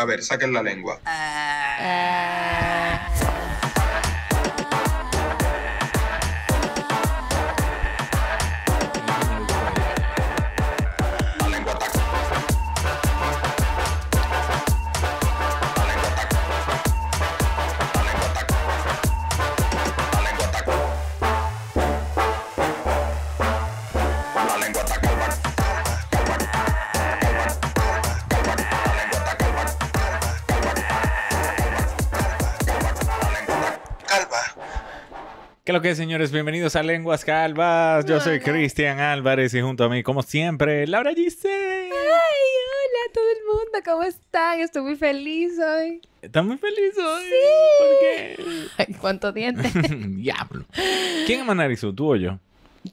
A ver, saquen la lengua. Ah. ¿Qué es lo que es, señores? Bienvenidos a Lenguas Calvas. Yo soy Cristian Álvarez y junto a mí, como siempre, Laura Giselle. ¡Ay, hola a todo el mundo! ¿Cómo están? Estoy muy feliz hoy. ¿Estás muy feliz hoy? Sí. ¿Por qué? Ay, ¿Cuántos dientes? Diablo. ¿Quién es más nariz? tú o yo?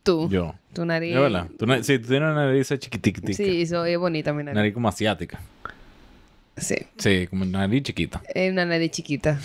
Tú. Yo. Tu nariz. Yo, ¿verdad? sí, tú tienes una nariz chiquitica. Sí, soy bonita mi nariz. Nariz como asiática. Sí. Sí, como una nariz chiquita. Es una nariz chiquita.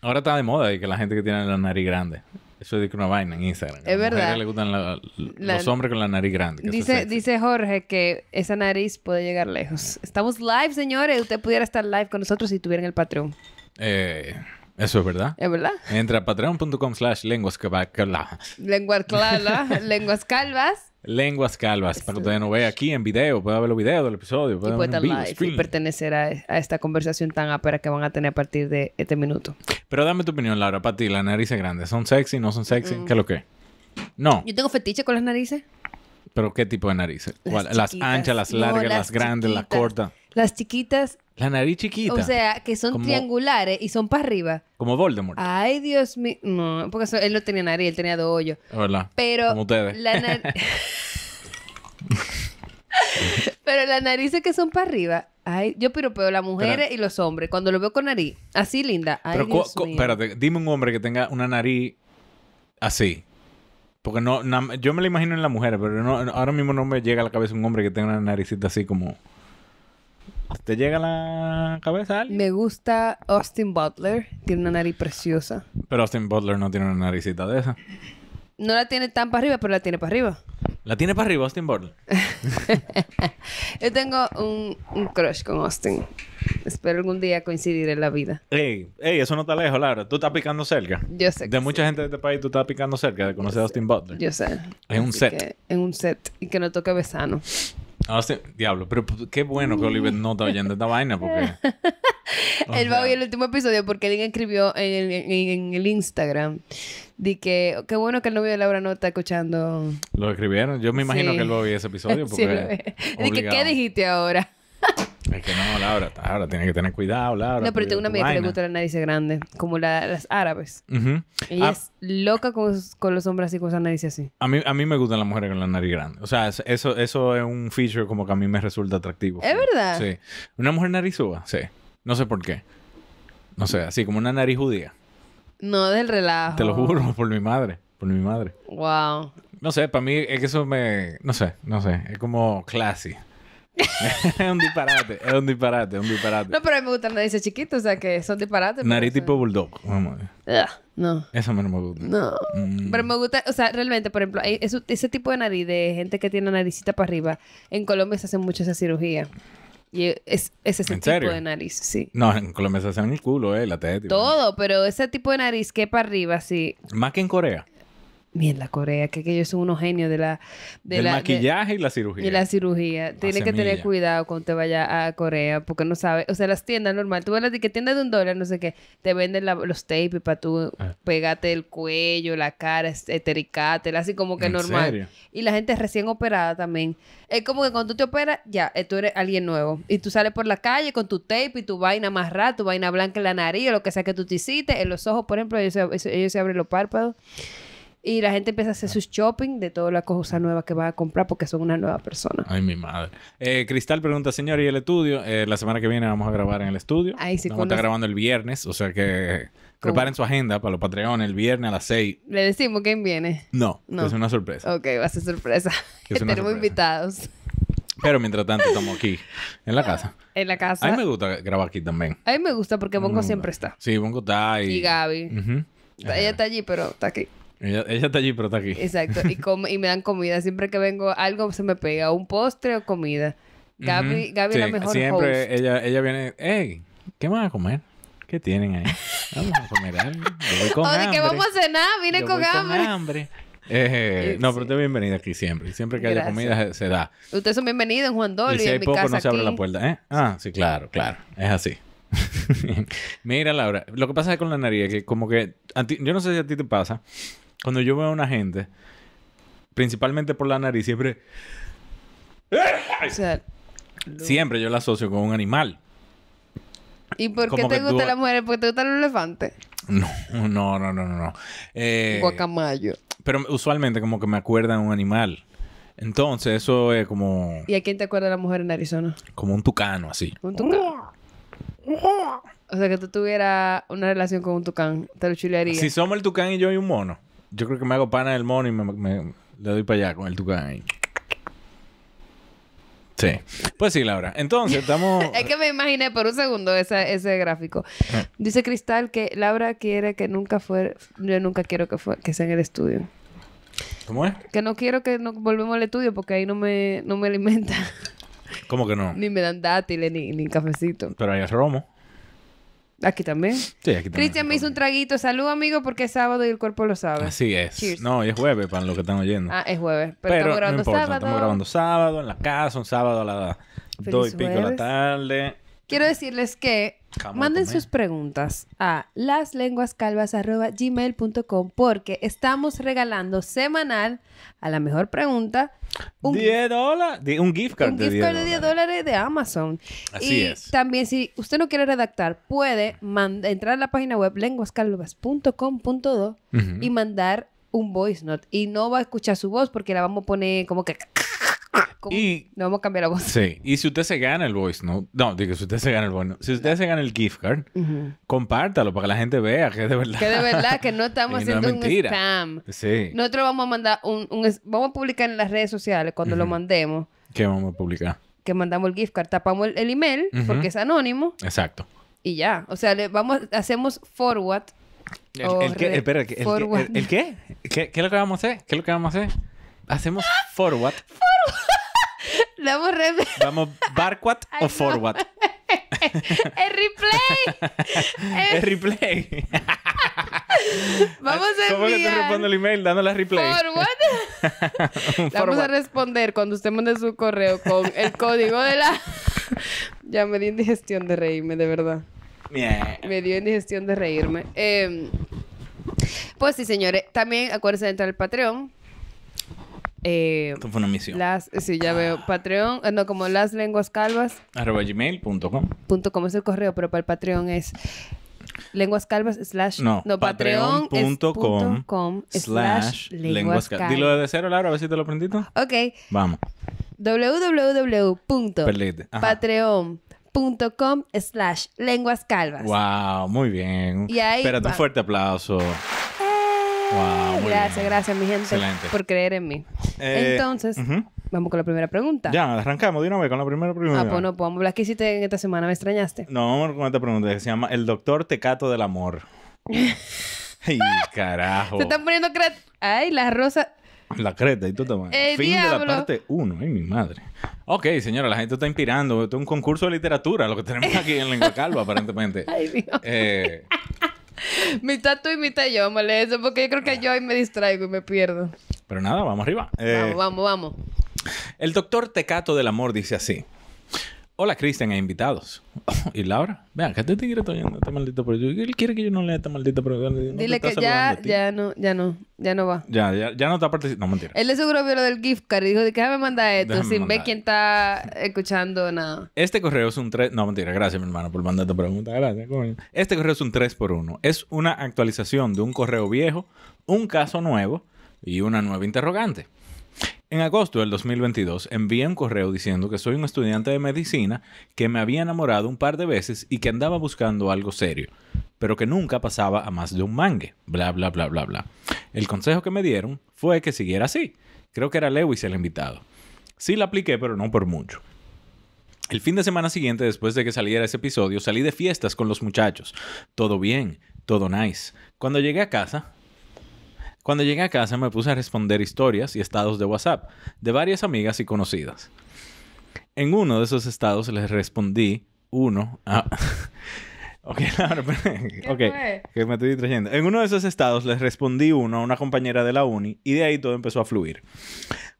Ahora está de moda que la gente que tiene la nariz grande. Eso es una vaina en Instagram. Es verdad. le gustan los hombres con la nariz grande. dice, dice Jorge que esa nariz puede llegar lejos. Ah. Estamos live, señores. Usted pudiera estar live con nosotros si tuvieran el Patreon. Eh, eso es verdad. Es verdad. Entra a patreon.com slash lenguas lenguas calvas Lenguas Calvas, Pero que no vean aquí en video, puede ver los videos del episodio. Puede y puede video. y pertenecer a, esta conversación tan ápera que van a tener a partir de este minuto. Pero dame tu opinión, Laura, para ti, las narices grandes, ¿son sexy, no son sexy? ¿Qué es lo que? No. Yo tengo fetiche con las narices. ¿Pero qué tipo de narices? Las, anchas, las largas, las grandes, las cortas. Las chiquitas la nariz chiquita. O sea, que son triangulares y son para arriba. Como Voldemort. Ay, Dios mío. No, porque él no tenía nariz, él tenía dos hoyos. Pero. Como ustedes. Pero las narices que son para arriba. Ay, yo piropeo las mujeres y los hombres. Cuando lo veo con nariz, así linda. Pero Dios mío. espérate, dime un hombre que tenga una nariz así. Porque no, yo me la imagino en las mujeres, pero ahora mismo no me llega a la cabeza un hombre que tenga una naricita así como... ¿Te llega la cabeza Me gusta Austin Butler. Tiene una nariz preciosa. Pero Austin Butler no tiene una naricita de esa. No la tiene tan para arriba, pero la tiene para arriba. ¿La tiene para arriba Austin Butler? Yo tengo un, crush con Austin. Espero algún día coincidir en la vida. Ey, eso no está lejos, Laura Tú estás picando cerca. Yo sé. de mucha gente de este país tú estás picando cerca de conocer a Austin Butler. Yo sé. En un set. En un set. Y que no toque besano. Austin, ah, diablo, pero qué bueno que Oliver no está oyendo esta vaina porque... Él va a oír el último episodio porque alguien escribió en el, Instagram. De que qué bueno que el novio de Laura no está escuchando. Lo escribieron. Yo me imagino que él va a oír ese episodio porque... Sí, que, ¿qué dijiste ahora? Es que no, Laura, Ahora tiene que tener cuidado, Laura. No, pero tengo una amiga que le gusta la nariz grande, como las árabes. y ah. es loca con, los hombres así, con esa nariz así. A mí, a mí me gustan las mujeres con la nariz grande. O sea, eso, eso es un feature como que a mí me resulta atractivo. ¿Es verdad? Sí. Una mujer narizúa, sí. No sé por qué. No sé, así como una nariz judía. No, del relajo. Te lo juro, por mi madre. Por mi madre. Wow. No sé, para mí es que eso me... No sé, no sé. Es como classy. es un disparate, es un disparate, es un disparate. No, pero a mí me gustan narices nariz chiquitos, o sea que son disparates. Nariz tipo bulldog, vamos No. Eso a mí no me gusta. No. Mm. Pero me gusta, o sea, realmente, por ejemplo, ese tipo de nariz de gente que tiene naricita para arriba, en Colombia se hace mucho esa cirugía. Y es, es ese tipo de nariz, sí. No, en Colombia se hacen el culo, eh, la teta. Todo, pero ese tipo de nariz que para arriba, sí. Más que en Corea la Corea, que ellos son unos genios de la... Del maquillaje y la cirugía. Y la cirugía. Tienes que tener cuidado cuando te vayas a Corea, porque no sabes... O sea, las tiendas normal, tú ves a la que tienda de un dólar, no sé qué, te venden los tapes para tú ah. pegarte el cuello, la cara, estericátela, así como que normal. Y la gente recién operada también. Es como que cuando tú te operas, ya, eh, tú eres alguien nuevo. Y tú sales por la calle con tu tape y tu vaina amarrada, tu vaina blanca en la nariz, o lo que sea que tú te hiciste, en los ojos, por ejemplo, ellos, ellos se abren los párpados. Y la gente empieza a hacer su shopping de toda la cosa nueva que va a comprar porque son una nueva persona. Ay, mi madre. Eh, Cristal pregunta, señor, ¿y el estudio? Eh, la semana que viene vamos a grabar en el estudio. Ahí sí, Vamos a estar grabando el viernes, o sea que... Preparen su agenda para los Patreon el viernes a las 6. ¿Le decimos quién viene? No, no. es una sorpresa. Ok, va a ser sorpresa. Que Tenemos invitados. Pero mientras tanto estamos aquí, en la casa. En la casa. A mí me gusta grabar aquí también. A mí me gusta porque Bongo mm. siempre está. Sí, Bongo está y... Y Gaby. Ella está allí, pero está aquí. Ella, está allí, pero está aquí. Exacto. Y, y me dan comida. Siempre que vengo, algo se me pega. Un postre o comida. Gaby, es la mejor Siempre Ella, ella viene... Hey, ¿Qué van a comer? ¿Qué tienen ahí? Vamos a comer algo. Yo que vamos a cenar. Vine con, hambre. Eh, no, pero usted es bienvenida aquí siempre. Siempre que haya comida se da. Ustedes son bienvenidos en Juan Dolio. Y si hay poco, no se abre la puerta. ¿eh? Ah, sí, claro, claro. Es así. Mira, Laura, lo que pasa es con la nariz, que como que. yo no sé si a ti te pasa, cuando yo veo a una gente, principalmente por la nariz, siempre... Siempre yo la asocio con un animal. ¿Y por qué te gustan las mujeres? ¿Porque te gustan los elefantes? No, no, no, no, no. Eh, Guacamayo. Pero usualmente como que me acuerdan un animal. Entonces, eso es como... ¿Y a quién te acuerda la mujer en Arizona? Como un tucano, así. Un tucano. o sea, que tú tuvieras una relación con un tucán. Te lo Si somos el tucán y yo y un mono. Yo creo que me hago pana del mono y me, le doy para allá con el tucán ahí. Sí. Pues sí, Laura. Entonces, estamos. es que me imaginé por un segundo ese gráfico. Ah. Dice Cristal que Laura quiere que nunca fuera. Yo nunca quiero que, fue que sea en el estudio. ¿Cómo es? Que no quiero que no volvemos al estudio porque ahí no me, no me alimenta. ¿Cómo que no? ni me dan dátiles ni, ni cafecito. Pero ahí es romo. Aquí también. Sí, aquí también. Cristian me hizo un traguito. Salud, amigo, porque es sábado y el cuerpo lo sabe. Así es. No, es jueves para los que están oyendo. Ah, es jueves. Pero, estamos grabando sábado. Estamos grabando sábado en la casa, un sábado a la dos y pico de la tarde. Quiero decirles que manden sus preguntas a laslenguascalvas.gmail.com porque estamos regalando semanal a la mejor pregunta un 10 dólares, un gift card, un de, card de 10 dólares de Amazon. Así y También si usted no quiere redactar, puede entrar a la página web lenguascalvas.com.do y mandar un voice note y no va a escuchar su voz porque la vamos a poner como que Y, no vamos a cambiar la voz. Sí. Y si usted se gana el voice note, no, digo, si usted se gana el voice si usted se gana el gift card, compártalo para que la gente vea que de verdad. Que de verdad, que no estamos haciendo un spam. Sí. Nosotros vamos a mandar un, Vamos a publicar en las redes sociales cuando lo mandemos. ¿Qué vamos a publicar? Que mandamos el gift card. Tapamos el, email porque es anónimo. Exacto. Y ya. O sea, le vamos, hacemos forward. ¿El, qué? el, ¿Qué, ¿Qué lo que vamos a hacer? ¿Qué es lo que vamos a hacer? Hacemos forward. Damos Vamos barquat o forward. el replay. El, replay. Vamos a ¿Cómo que te respondo el email dándole replay? Forward. Vamos a responder cuando usted mande su correo con el código de la... ya me dio indigestión de reírme, de verdad. Me dio indigestión de reírme. Em, pues sí, señores. También acuérdense de entrar al Patreon eh, Esto fue una misión. Las, sí, ya veo. Ah. Patreon, eh, no, como las lenguas calvas. Arroba gmail.com. Punto com es el correo, pero para el Patreon es lenguas calvas slash. No, patreon.com slash lenguas calvas. Dilo de cero, Laura, a ver si te lo aprendiste. Ok. Vamos. www.patreon.com slash lenguas calvas. Wow, muy bien. Y ahí Espérate, un fuerte aplauso gracias, gracias, mi gente, Excelente. por creer en mí. Eh, Entonces, vamos con la primera pregunta. Ya, arrancamos de una vez con la primera pregunta. Ah, pues no, pues vamos a ¿Qué hiciste en esta semana? ¿Me extrañaste? No, vamos con esta pregunta se llama El Doctor Tecato del Amor. ¡Ay, carajo! Se están poniendo creta ¡Ay, la rosa! La creta y tú tomas. Fin diablo. de la parte uno. Ay, mi madre. Ok, señora, la gente está inspirando. Esto es un concurso de literatura, lo que tenemos aquí en Lengua Calva, aparentemente. Ay, Dios. Eh, mitad tú y mitad yo, eso porque yo creo que yo ahí me distraigo y me pierdo. Pero nada, vamos arriba. vamos, eh, vamos, vamos. El doctor Tecato del Amor dice así. Hola, Cristian, e invitados. y Laura, vean, que te este tigre está oyendo esta maldita proyecto, Él quiere que yo no lea esta maldita pregunta. Dile que ya, ya no, ya no, ya no va. Ya, ya, ya no está participando. No, mentira. Él es seguro vio lo del gift card y dijo, de, déjame mandar esto sin ver quién está escuchando nada. Este correo es un tres... No, mentira. Gracias, mi hermano, por mandar esta pregunta. Gracias, Este correo es un tres por 1 Es una actualización de un correo viejo, un caso nuevo y una nueva interrogante. En agosto del 2022 envié un correo diciendo que soy un estudiante de medicina que me había enamorado un par de veces y que andaba buscando algo serio, pero que nunca pasaba a más de un mangue, bla, bla, bla, bla, bla. El consejo que me dieron fue que siguiera así. Creo que era Lewis el invitado. Sí la apliqué, pero no por mucho. El fin de semana siguiente, después de que saliera ese episodio, salí de fiestas con los muchachos. Todo bien, todo nice. Cuando llegué a casa, cuando llegué a casa me puse a responder historias y estados de WhatsApp de varias amigas y conocidas. En uno de esos estados les respondí uno a... me estoy En uno de esos estados les respondí uno a una compañera de la uni y de ahí todo empezó a fluir.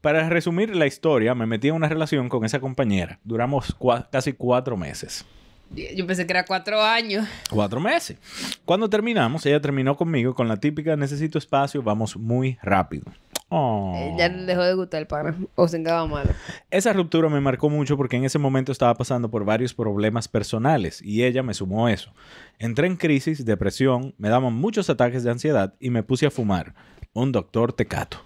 Para resumir la historia, me metí en una relación con esa compañera. Duramos casi cuatro meses. Yo pensé que era cuatro años. Cuatro meses. Cuando terminamos, ella terminó conmigo con la típica necesito espacio, vamos muy rápido. Eh, oh. dejó de gustar el pan o se encaba mal. Esa ruptura me marcó mucho porque en ese momento estaba pasando por varios problemas personales y ella me sumó eso. Entré en crisis, depresión, me daban muchos ataques de ansiedad y me puse a fumar. Un doctor tecato.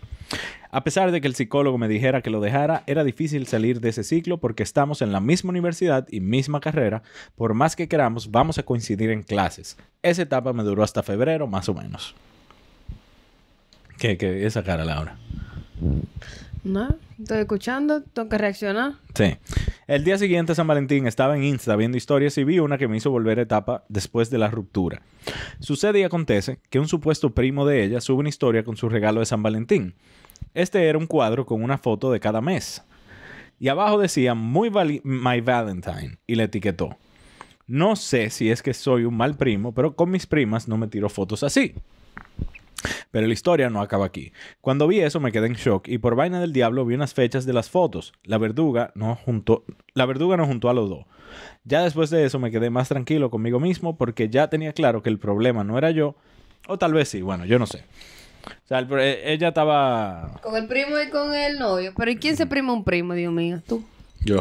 A pesar de que el psicólogo me dijera que lo dejara, era difícil salir de ese ciclo porque estamos en la misma universidad y misma carrera. Por más que queramos, vamos a coincidir en clases. Esa etapa me duró hasta febrero, más o menos. ¿Qué, qué esa cara, Laura? No, estoy escuchando, tengo que reaccionar. Sí. El día siguiente San Valentín estaba en Insta viendo historias y vi una que me hizo volver etapa después de la ruptura. Sucede y acontece que un supuesto primo de ella sube una historia con su regalo de San Valentín. Este era un cuadro con una foto de cada mes. Y abajo decía Muy My Valentine y le etiquetó. No sé si es que soy un mal primo, pero con mis primas no me tiro fotos así. Pero la historia no acaba aquí. Cuando vi eso me quedé en shock y por vaina del diablo vi unas fechas de las fotos. La verduga no juntó, la verduga no juntó a los dos. Ya después de eso me quedé más tranquilo conmigo mismo porque ya tenía claro que el problema no era yo, o tal vez sí, bueno, yo no sé. O sea, ella estaba... Con el primo y con el novio. Pero ¿y quién se prima un primo, Dios mío? Tú. Yo.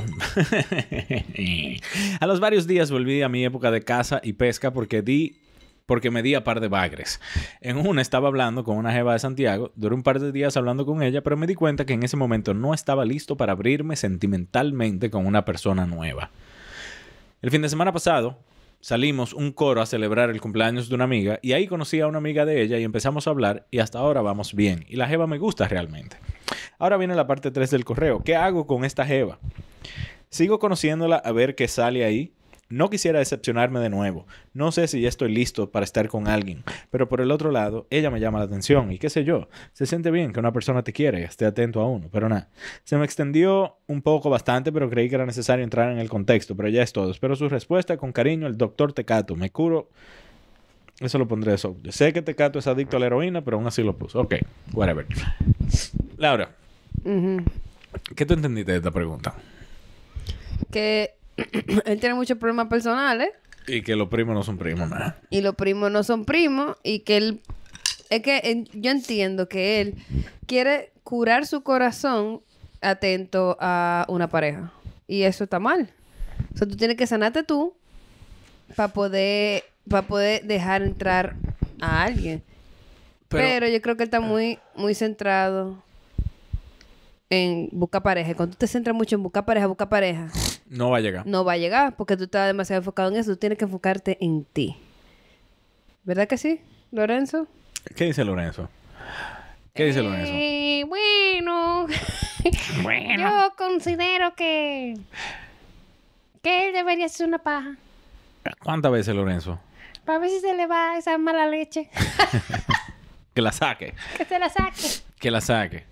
a los varios días volví a mi época de caza y pesca porque di porque me di a par de bagres. En una estaba hablando con una jeva de Santiago, duré un par de días hablando con ella, pero me di cuenta que en ese momento no estaba listo para abrirme sentimentalmente con una persona nueva. El fin de semana pasado, salimos un coro a celebrar el cumpleaños de una amiga y ahí conocí a una amiga de ella y empezamos a hablar y hasta ahora vamos bien. Y la jeva me gusta realmente. Ahora viene la parte 3 del correo. ¿Qué hago con esta jeva? Sigo conociéndola a ver qué sale ahí. No quisiera decepcionarme de nuevo. No sé si ya estoy listo para estar con alguien, pero por el otro lado, ella me llama la atención y qué sé yo. Se siente bien que una persona te quiere. esté atento a uno, pero nada. Se me extendió un poco bastante, pero creí que era necesario entrar en el contexto, pero ya es todo. Espero su respuesta con cariño, el doctor Tecato. Me curo. Eso lo pondré sobre sé que Tecato es adicto a la heroína, pero aún así lo puso. Ok, whatever. Laura, ¿qué tú entendiste de esta pregunta? Que él tiene muchos problemas personales. Y que los primos no son primos, nada. Y los primos no son primos. Y que él. Es que eh, yo entiendo que él quiere curar su corazón atento a una pareja. Y eso está mal. O sea, tú tienes que sanarte tú para poder, para poder dejar entrar a alguien. Pero, yo creo que él está muy, muy centrado en buscar pareja. Cuando tú te centras mucho en buscar pareja, Busca pareja. No va a llegar. No va a llegar porque tú estás demasiado enfocado en eso. Tú tienes que enfocarte en ti. ¿Verdad que sí, Lorenzo? ¿Qué dice Lorenzo? ¿Qué dice Lorenzo? Eh, bueno, bueno, yo considero que que él debería ser una paja. ¿Cuántas veces, Lorenzo? Para ver si se le va esa mala leche. Que la saque. Que se la saque. Que la saque.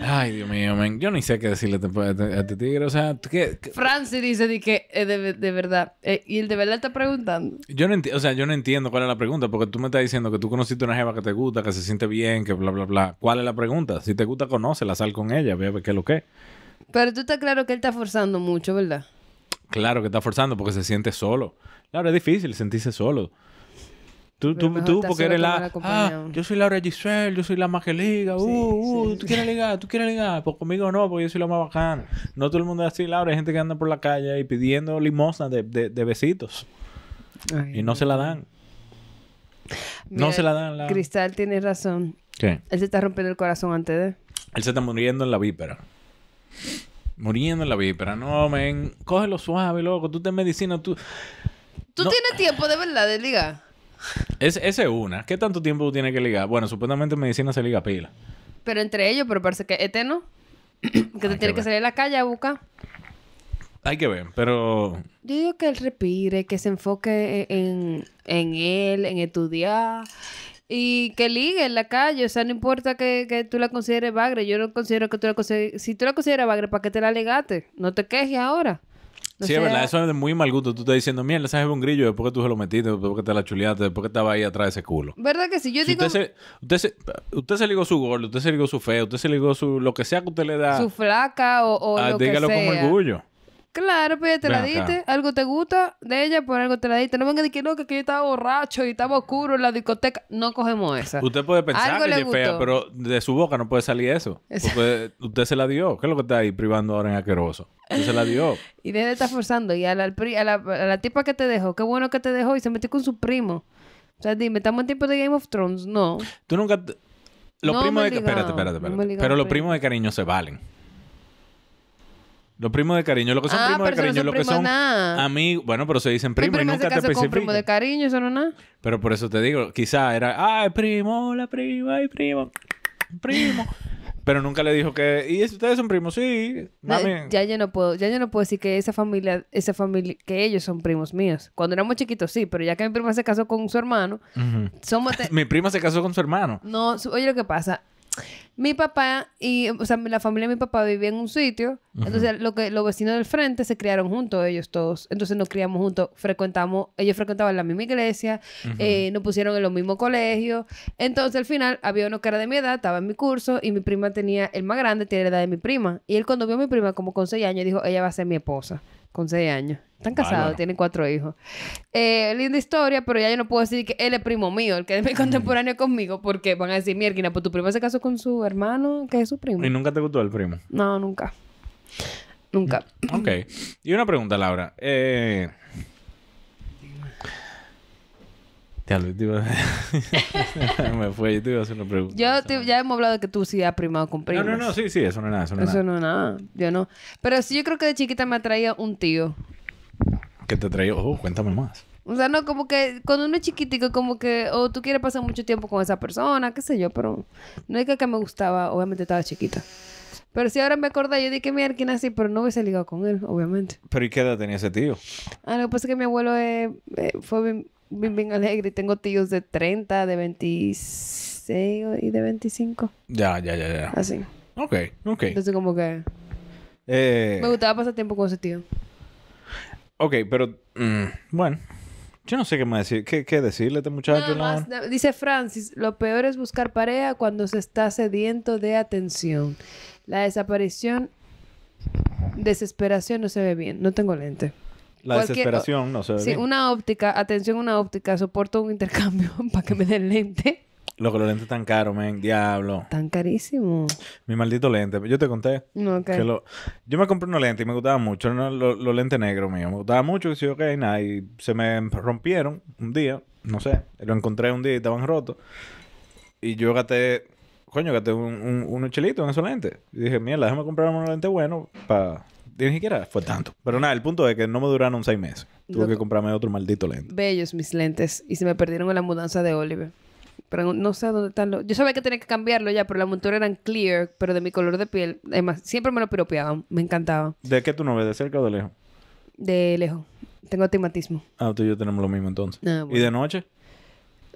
Ay, Dios mío, Yo ni sé qué decirle a este tigre. O sea, ¿qué, Francis dice eh, de que de, verdad. Eh, y él de verdad está preguntando. Yo no entiendo, o sea, yo no entiendo cuál es la pregunta, porque tú me estás diciendo que tú conociste una jeva que te gusta, que se siente bien, que bla, bla, bla. ¿Cuál es la pregunta? Si te gusta, conoce. La sal con ella, ve a ver qué es lo que Pero tú estás claro que él está forzando mucho, ¿verdad? Claro que está forzando porque se siente solo. Claro, es difícil sentirse solo. Tú, tú, porque eres la. yo soy Laura Giselle, yo soy la más que liga. uh, uh, tú quieres ligar, tú quieres ligar. Pues conmigo no, porque yo soy la más bacana. No todo el mundo es así, Laura. Hay gente que anda por la calle y pidiendo limosna de, besitos. y no, se la dan. no se la dan. Cristal tiene razón. Él se está rompiendo el corazón antes de. Él se está muriendo en la vípera. Muriendo en la vípera. No, men. Cógelo suave, loco. Tú te medicina, tú. Tú tienes tiempo de verdad de ligar. Es, ese es una. ¿Qué tanto tiempo tiene que ligar? Bueno, supuestamente en medicina se liga pila. Pero entre ellos, pero parece que este no. que te tiene que, salir a la calle a buscar. Hay que ver, pero... Yo digo que él repire, que se enfoque en, él, en estudiar y que ligue en la calle. O sea, no importa que, que tú la consideres bagre. Yo no considero que tú la consideres... Si tú la consideras bagre, ¿para qué te la ligaste No te quejes ahora sí, es verdad, eso es de muy mal gusto. Tú estás diciendo, mierda, sabes es un grillo, después que tú se lo metiste, después que te la chuleaste, después que estaba ahí atrás de ese culo. ¿Verdad que sí? Yo digo... Usted se, usted, se, usted se ligó su gordo, usted se ligó su fe, usted se ligó su... Lo que sea que usted le da... Su flaca o, o ah, lo dígalo que sea. con orgullo. Claro, pues te la diste, algo te gusta de ella, por algo te la diste. No venga de que no, que, yo estaba borracho y estaba oscuro en la discoteca. No cogemos esa. Usted puede pensar que es fea, pero de su boca no puede salir eso. usted se la dio. ¿Qué es lo que está ahí privando ahora en aqueroso? Usted se la dio. y de está forzando. Y a la, a, a la tipa que te dejó, qué bueno que te dejó y se metió con su primo. O sea, dime, ¿estamos en tiempo de Game of Thrones? No. Tú nunca... Los primos Espérate, espérate, espérate. pero los primos de cariño se valen. Los primos de cariño, lo ah, que son primos de cariño, lo que son amigos. Bueno, pero se dicen primo y nunca se te primo de cariño, nada. Pero por eso te digo, quizá era, ay, primo, la prima, ay, primo, primo. Pero nunca le dijo que, y ustedes son primos, sí. Ya, yo no puedo, ya yo no puedo decir que esa familia, esa familia, que ellos son primos míos. Cuando éramos chiquitos, sí, pero ya que mi prima se casó con su hermano, somos... mi prima se casó con su hermano. No, oye lo que pasa mi papá y, o sea, la familia de mi papá vivía en un sitio. Entonces, lo que, los vecinos del frente se criaron juntos, ellos todos. Entonces, nos criamos juntos, frecuentamos, ellos frecuentaban la misma iglesia, eh, nos pusieron en los mismos colegios. Entonces, al final, había uno que era de mi edad, estaba en mi curso, y mi prima tenía, el más grande tiene la edad de mi prima. Y él, cuando vio a mi prima como con seis años, dijo, ella va a ser mi esposa con 6 años. Están casados, tienen cuatro hijos. Eh, linda historia, pero ya yo no puedo decir que él es primo mío, el que es mi mm. contemporáneo conmigo, porque van a decir, mierda, pues tu primo se casó con su hermano, que es su primo. ¿Y nunca te gustó el primo? No, nunca. Nunca. Ok. Y una pregunta, Laura. Eh, te hablo, iba a... me fue, yo te iba a hacer una pregunta. Yo ya hemos hablado de que tú sí has primado con primas. No, no, no, sí, sí, eso no es nada. Eso no, nada. es nada. Yo no. Pero sí, yo creo que de chiquita me atraía un tío. ¿Qué te atraía? Oh, cuéntame más. O sea, no, como que cuando uno es chiquitico, como que, o tú quieres pasar mucho tiempo con esa persona, qué sé yo, pero no es que, que me gustaba, obviamente estaba chiquita. Pero sí ahora me acuerdo, yo dije, mira, ¿quién así? Pero no hubiese ligado con él, obviamente. ¿Pero y qué edad tenía ese tío? Ah, lo que pasa es que mi abuelo eh, eh, fue bien, bien alegre. Tengo tíos de 30, de 26 y de 25. Ya, ya, ya, ya. Así. Ok, ok. Entonces como que... Eh, me gustaba pasar tiempo con ese tío. Ok, pero... Mm, bueno. Yo no sé qué más decir. ¿Qué, qué decirle a este muchacho? Dice Francis, lo peor es buscar pareja cuando se está sediento de atención. La desaparición, desesperación no se ve bien. No tengo lente. La desesperación no sé Sí, una óptica, atención, una óptica, soporto un intercambio para que me den lente. que los lentes tan caros, men, diablo. Tan carísimo. Mi maldito lente. Yo te conté. No, Yo me compré unos lente y me gustaba mucho. Los lo lentes negros míos. Me gustaba mucho. Y sí, ok, nada. Y se me rompieron un día. No sé. Lo encontré un día y estaban rotos. Y yo gasté. Coño, gasté un, un, en esos lentes. Y dije, mierda, déjame comprarme unos lentes buenos para ni siquiera fue tanto. Pero nada, el punto es que no me duraron seis meses. Tuve que comprarme otro maldito lente. Bellos mis lentes. Y se me perdieron en la mudanza de Oliver. Pero no sé dónde están los... Yo sabía que tenía que cambiarlo ya, pero la montura eran clear, pero de mi color de piel. Además, siempre me lo piropeaban. Me encantaba. ¿De qué tú no ves? ¿De cerca o de lejos? De lejos. Tengo tematismo. Ah, tú y yo tenemos lo mismo entonces. Ah, ¿Y de noche?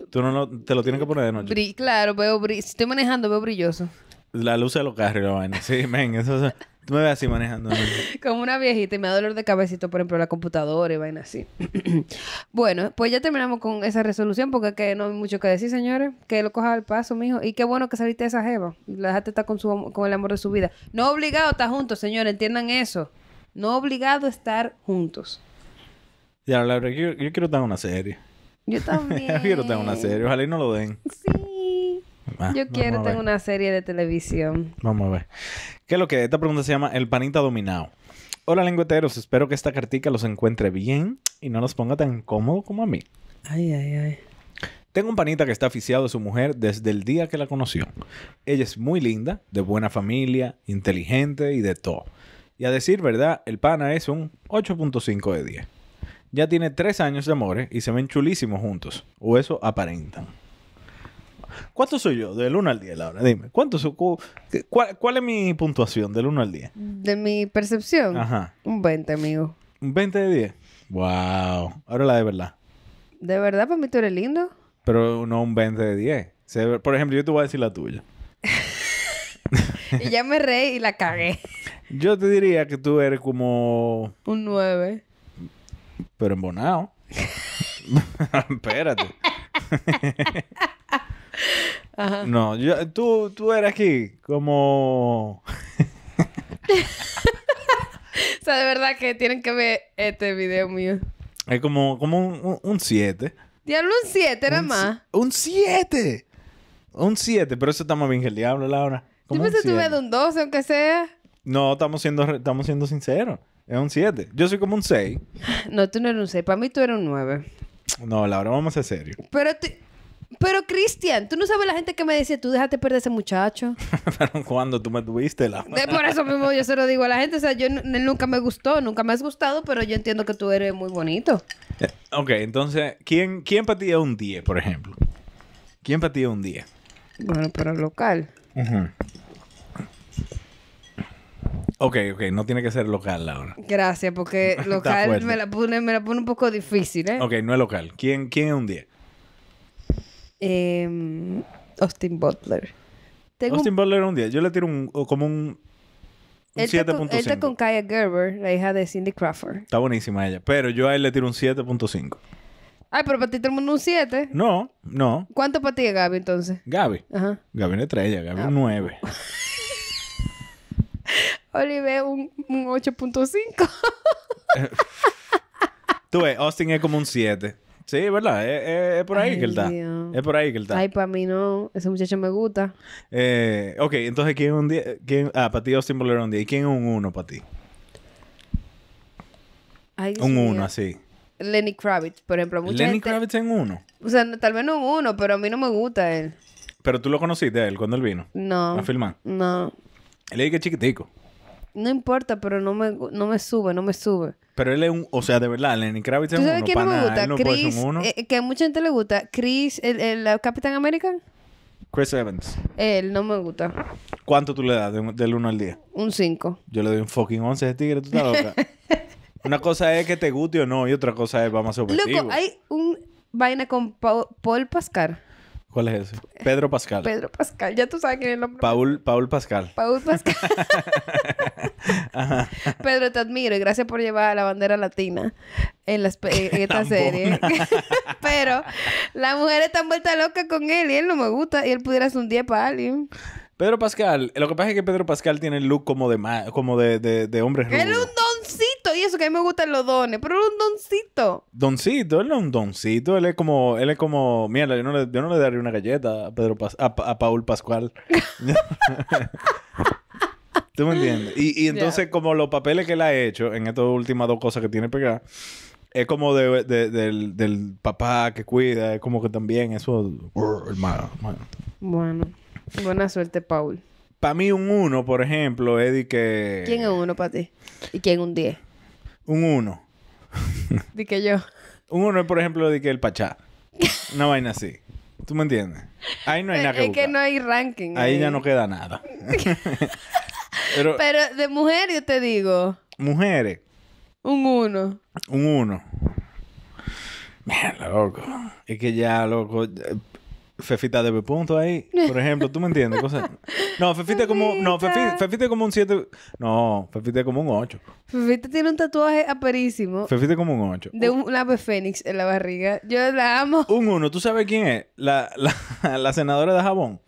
Tú no lo, te lo tienes que poner de noche. claro, veo brilloso. Si estoy manejando, veo brilloso. La luz de los carros la vaina. Sí, men, eso es... Tú me ves así manejando. Como una viejita y me da dolor de cabecito, por ejemplo, la computadora y vaina así. bueno, pues ya terminamos con esa resolución porque no hay mucho que decir, señores. Que lo coja al paso, mijo. Y qué bueno que saliste de esa jeva. La dejaste estar con, su, con el amor de su vida. No obligado a estar juntos, señores. Entiendan eso. No obligado a estar juntos. Ya, Laura, yo, yo quiero estar en una serie. Yo también. yo quiero estar una serie. Ojalá y no lo den. Sí. Ah, Yo quiero, tener una serie de televisión. Vamos a ver. ¿Qué es lo que? Esta pregunta se llama El panita dominado. Hola, lengueteros, Espero que esta cartica los encuentre bien y no los ponga tan cómodo como a mí. Ay, ay, ay. Tengo un panita que está aficiado a su mujer desde el día que la conoció. Ella es muy linda, de buena familia, inteligente y de todo. Y a decir verdad, el pana es un 8.5 de 10. Ya tiene 3 años de amores y se ven chulísimos juntos. O eso aparentan. ¿Cuánto soy yo? Del 1 al 10, Laura, dime. ¿Cuánto soy, cuál, es mi puntuación del 1 al 10? De mi percepción. Ajá. Un 20, amigo. ¿Un 20 de 10? Wow. Ahora la de verdad. De verdad, para mí tú eres lindo. Pero no un 20 de 10. Por ejemplo, yo te voy a decir la tuya. y ya me reí y la cagué. Yo te diría que tú eres como... Un 9. Pero embonado. Espérate. Ajá. No, yo, tú, tú eras aquí como... o sea, de verdad que tienen que ver este video mío. Es como, como un 7. Diablo, un 7 era más. ¡Un 7! Un 7, pero eso está más bien que el diablo, Laura. Yo pensé que de un 12, aunque sea. No, estamos siendo, estamos siendo sinceros. Es un 7. Yo soy como un 6. No, tú no eres un 6. Para mí tú eres un 9. No, Laura, vamos a ser serios. Pero te... Pero Cristian, tú no sabes la gente que me dice, tú déjate perder ese muchacho. Pero cuando tú me tuviste la... por eso mismo yo se lo digo a la gente, o sea, yo nunca me gustó, nunca me has gustado, pero yo entiendo que tú eres muy bonito. Eh, ok, entonces, ¿quién, quién patía un 10, por ejemplo? ¿Quién patía un 10? Bueno, pero local. Ok, ok, no tiene que ser local ahora. Gracias, porque local me la, pone, un poco difícil, ¿eh? Ok, no es local. ¿Quién, quién es un 10? eh, Austin Butler. Austin un... Butler un 10. Yo le tiro un, como un, 7.5. Él está con Kaya Gerber, la hija de Cindy Crawford. Está buenísima ella. Pero yo a él le tiro un 7.5. Ay, pero para ti todo un 7. No, no. ¿Cuánto para ti es Gaby entonces? Gaby. Ajá. Gaby una estrella, Gaby un 9. Ah. Olive un, un 8.5. Tú ves, Austin es como un 7. Sí, ¿verdad? Es, es, por ahí que él está. Es por ahí que él está. Ay, para mí no. Ese muchacho me gusta. Eh, ok, entonces, ¿quién es un día... Ah, para ti Austin Butler un 10. ¿Y quién es un 1 para ti? un 1, así. Lenny Kravitz, por ejemplo. Lenny Kravitz en 1. O sea, tal vez no un 1, pero a mí no me gusta él. Pero tú lo conociste a él cuando él vino. No. A filmar. No. Él es que chiquitico. No importa, pero no me, no me sube, no me sube. Pero él es un, o sea, de verdad, Lenny Kravitz es ¿Tú sabes quién me gusta? Chris, eh, que a mucha gente le gusta. Chris, el, el Capitán American, Chris Evans, él no me gusta. ¿cuánto tú le das del 1 al día? Un 5. Yo le doy un fucking 11 a tigre, tú estás loca. Una cosa es que te guste o no, y otra cosa es vamos a ser Loco, hay un vaina con Paul Pascar. ¿Cuál es ese? Pedro Pascal. Pedro Pascal, ya tú sabes quién es el nombre. Paul, Paul Pascal. Paul Pascal. Pedro, te admiro y gracias por llevar la bandera latina en, esta serie. Pero la mujer está vuelta loca con él y él no me gusta y él pudiera ser un 10 para alguien. Pedro Pascal, lo que pasa es que Pedro Pascal tiene el look como de, como de, de, hombre y eso que a mí me gustan los dones, pero es un doncito. Doncito, él no es un doncito, él es como, él es como, mira, yo no le, daría una galleta a Pedro a, Paul Pascual. ¿Tú me entiendes? Y, entonces, como los papeles que él ha hecho en estas últimas dos cosas que tiene pegada es como del, del, papá que cuida, es como que también eso. Hermano, Bueno, buena suerte, Paul. Para mí, un uno por ejemplo, Eddie, que. ¿Quién es uno para ti? ¿Y quién un diez? Un 1. Di que yo. Un 1 por ejemplo, de que el Pachá. Una vaina así. ¿Tú me entiendes? Ahí no hay eh, nada que Es que no hay ranking. Ahí, ya no queda nada. Pero, Pero, de mujer yo te digo. Mujeres. Un 1. Un 1. Mira, loco. Es que ya, loco. Fefita debe punto ahí, por ejemplo, ¿tú me entiendes? No, Fefita, es como no, Fefita, es como un 7, no, Fefita es como un 8. Fefita tiene un tatuaje aperísimo. Fefita es como un 8. De un, lápiz ave fénix en la barriga. Yo la amo. Un 1, ¿tú sabes quién es? La, senadora de Jabón.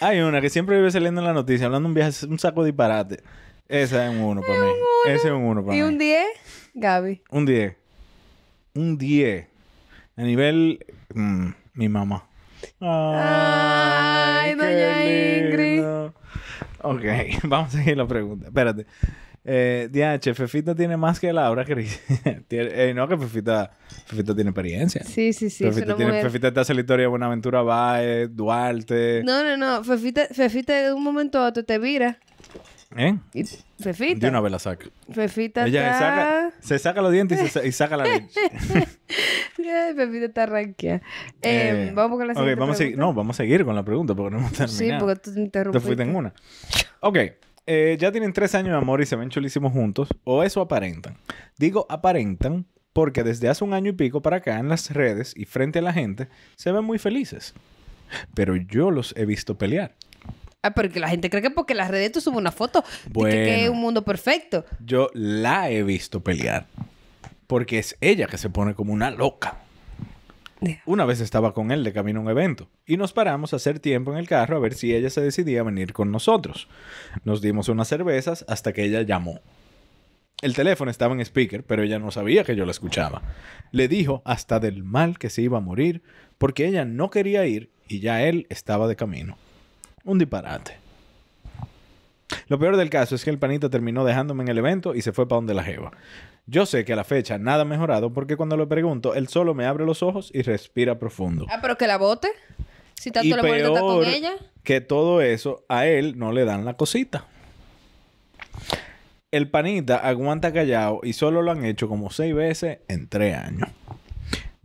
Hay una que siempre vive saliendo en la noticia hablando un viaje, un saco de disparate. Esa es un 1 para mí. Ese es un 1 para mí. ¿Y un 10? Gaby. Un 10. Un 10. A nivel mm, mi mamá. Ay, doña Ingrid. Ok, vamos a seguir la pregunta. Espérate. Eh, DH, Fefita tiene más que Laura, Cris. Eh, no, que Fefita, Fefita tiene experiencia. Sí, sí, sí. Fefita, tiene, te hace la historia de Buenaventura Baez, eh, Duarte. No, no, no. Fefita, Fefita de un momento a otro te vira ¿Eh? Y fefita. De una vez la saca. Fefita Ella saca, se saca los dientes y, se, saca la leche. Fefita está ranquia. Eh, eh, vamos con la siguiente pregunta? no, vamos a seguir con la pregunta porque no hemos terminado. Sí, porque tú te interrumpiste. Te fuiste en una. Ok. Eh, ya tienen tres años de amor y se ven chulísimos juntos. O eso aparentan. Digo aparentan porque desde hace un año y pico para acá en las redes y frente a la gente se ven muy felices. Pero yo los he visto pelear. Ah, porque la gente cree que porque las redes tú subes una foto bueno, que es un mundo perfecto. Yo la he visto pelear. Porque es ella que se pone como una loca. Una vez estaba con él de camino a un evento y nos paramos a hacer tiempo en el carro a ver si ella se decidía a venir con nosotros. Nos dimos unas cervezas hasta que ella llamó. El teléfono estaba en speaker, pero ella no sabía que yo la escuchaba. Le dijo hasta del mal que se iba a morir porque ella no quería ir y ya él estaba de camino. Un disparate. Lo peor del caso es que el panita terminó dejándome en el evento y se fue para donde la jeva. Yo sé que a la fecha nada ha mejorado porque cuando lo pregunto, él solo me abre los ojos y respira profundo. Ah, pero que la bote. Si tanto y con ella. Que todo eso a él no le dan la cosita. El panita aguanta callado y solo lo han hecho como seis veces en tres años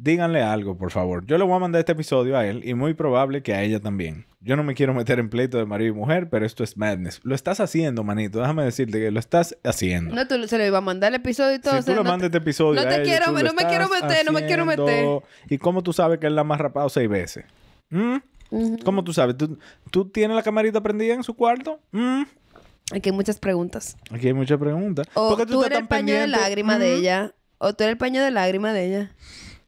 díganle algo, por favor. Yo le voy a mandar este episodio a él y muy probable que a ella también. Yo no me quiero meter en pleito de marido y mujer, pero esto es madness. Lo estás haciendo, manito. Déjame decirte que lo estás haciendo. No, tú se le iba a mandar el episodio y todo. Si tú le este episodio. No te quiero, no me quiero meter, no me quiero meter. ¿Y cómo tú sabes que él la más rapado seis veces? ¿Mm? ¿Cómo tú sabes? ¿Tú, tienes la camarita prendida en su cuarto? ¿Mm? Aquí hay muchas preguntas. Aquí hay muchas preguntas. O ¿Por qué tú, tú eres el paño de lágrima de ella. O tú eres el paño de lágrima de ella.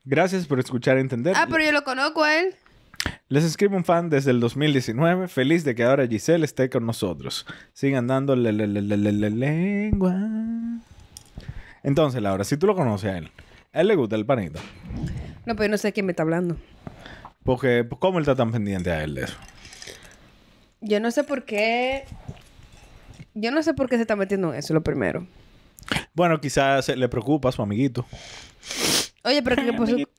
Gracias por escuchar y entender. Ah, pero yo lo conozco a él. Les escribe un fan desde el 2019, feliz de que ahora Giselle esté con nosotros. Sigan dándole lengua. Entonces, Laura, si tú lo conoces a él, a él le gusta el panito. No, pero yo no sé de quién me está hablando. Porque, ¿cómo él está tan pendiente a él de eso? Yo no sé por qué. Yo no sé por qué se está metiendo en eso, lo primero. Bueno, quizás le preocupa a su amiguito. Oye, pero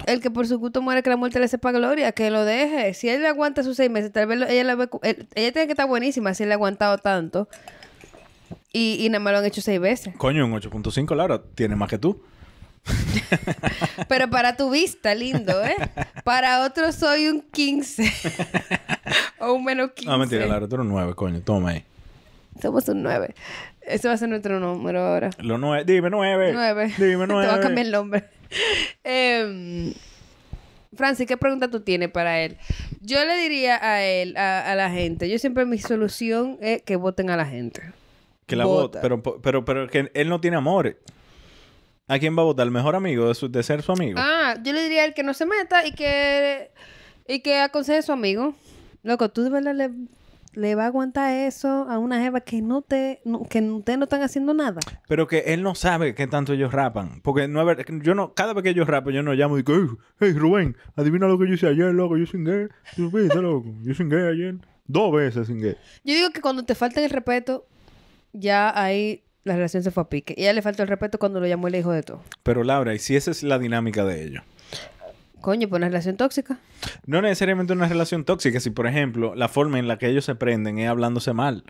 el que por su gusto muere que la muerte le sepa gloria, que lo deje. Si él le aguanta sus seis meses, tal vez ella la ve, Ella tiene que estar buenísima si él le ha aguantado tanto. Y, nada más lo han hecho seis veces. Coño, un 8.5, Laura, tiene más que tú. Pero para tu vista, lindo, ¿eh? Para otros soy un 15. o un menos 15. Ah, no, mentira, Laura, tú eres un 9, coño. Toma ahí. Somos un 9. Ese va a ser nuestro número ahora. Lo nueve. Dime nueve. Nueve. Dime nueve. Te va a cambiar el nombre. Em, Francis, ¿qué pregunta tú tienes para él? Yo le diría a él, a, la gente, yo siempre mi solución es que voten a la gente. Que la voten. Pero, pero, que él no tiene amor. ¿A quién va a votar? ¿El mejor amigo de, ser su amigo? Ah, yo le diría a él que no se meta y que, y que aconseje a su amigo. Loco, tú de verdad le le va a aguantar eso a una jeva que no te no, que ustedes no están haciendo nada. Pero que él no sabe qué tanto ellos rapan, porque no yo no cada vez que ellos rapan yo no llamo y digo, hey, Rubén, adivina lo que yo hice ayer, loco, yo singué, yo viste, loco, yo singué ayer, dos veces singué. Yo digo que cuando te falta el respeto ya ahí la relación se fue a pique. Y a le faltó el respeto cuando lo llamó el hijo de todo. Pero Laura, y si esa es la dinámica de ellos Coño, pues una relación tóxica. No necesariamente una relación tóxica, si por ejemplo la forma en la que ellos se prenden es hablándose mal.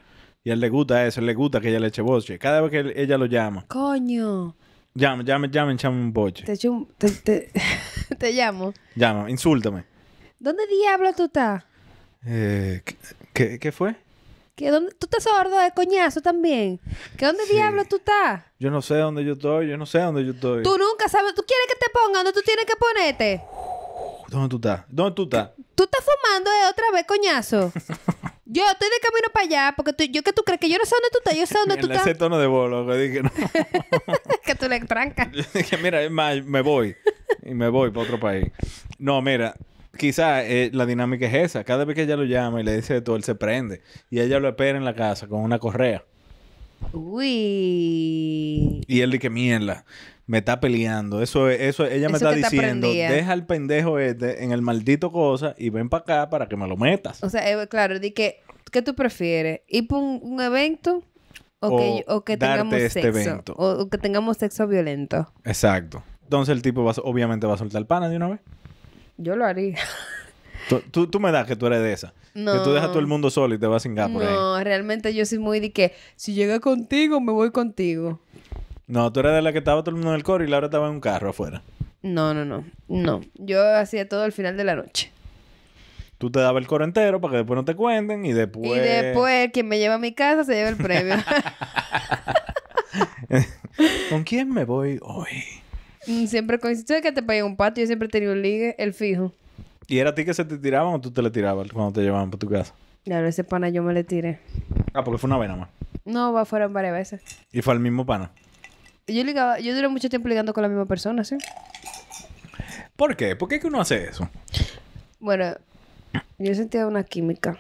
Y a él le gusta eso, él le gusta que ella le eche boche. Cada vez que ella lo llama, Coño. llame, llame, llame, un boche. Te, echo un- te, te- llamo. Llama, insúltame. ¿Dónde diablo tú estás? Eh, ¿qué, ¿Qué fue? ¿Qué? dónde, ¿Tú estás sordo de coñazo también? ¿Qué? dónde diablos diablo tú estás? Yo no sé dónde yo estoy, yo no sé dónde yo estoy. Tú nunca sabes, tú quieres que te ponga? donde tú tienes que ponerte. ¿Dónde tú estás? ¿Dónde tú estás? Tú estás fumando de otra vez, coñazo. yo estoy de camino para allá, porque yo que tú crees que yo no sé dónde tú estás, yo sé dónde tú estás. Ese tono de bolo, que dije, no. que tú le trancas. dije, mira, es más, me voy. Y me voy para otro país. No, mira, quizás eh, la dinámica es esa. Cada vez que ella lo llama y le dice de todo, él se prende. Y ella lo espera en la casa con una correa. Uy. Y él dice, mierda, me está peleando. Eso eso, ella me está diciendo, deja al pendejo este en el maldito cosa y ven para acá para que me lo metas. O sea, eh, claro, di que, ¿qué tú prefieres? ¿Ir por un, evento o, que, o que tengamos este sexo? Evento. O, que tengamos sexo violento. Exacto. Entonces el tipo va, obviamente va a soltar el pana de una vez. Yo lo haría. Tú, tú, me das que tú eres de esa. Que tú dejas todo el mundo solo y te vas a cingar por ahí. No, realmente yo soy muy de que si llega contigo, me voy contigo. No, tú eres de la que estaba todo el mundo en el coro y Laura estaba en un carro afuera. No, no, no. No. Yo hacía todo al final de la noche. Tú te dabas el coro entero para que después no te cuenten y después. Y después, quien me lleva a mi casa se lleva el premio. ¿Con quién me voy hoy? Siempre coincide que te pegué un pato Yo siempre tenía un ligue, el fijo. ¿Y era a ti que se te tiraban o tú te le tirabas cuando te llevaban por tu casa? Claro, ese pana yo me le tiré. Ah, porque fue una vez nada más. No, va, fueron varias veces. ¿Y fue al mismo pana? Yo ligaba, yo duré mucho tiempo ligando con la misma persona, ¿sí? ¿Por qué? ¿Por qué que uno hace eso? Bueno, yo sentía una química.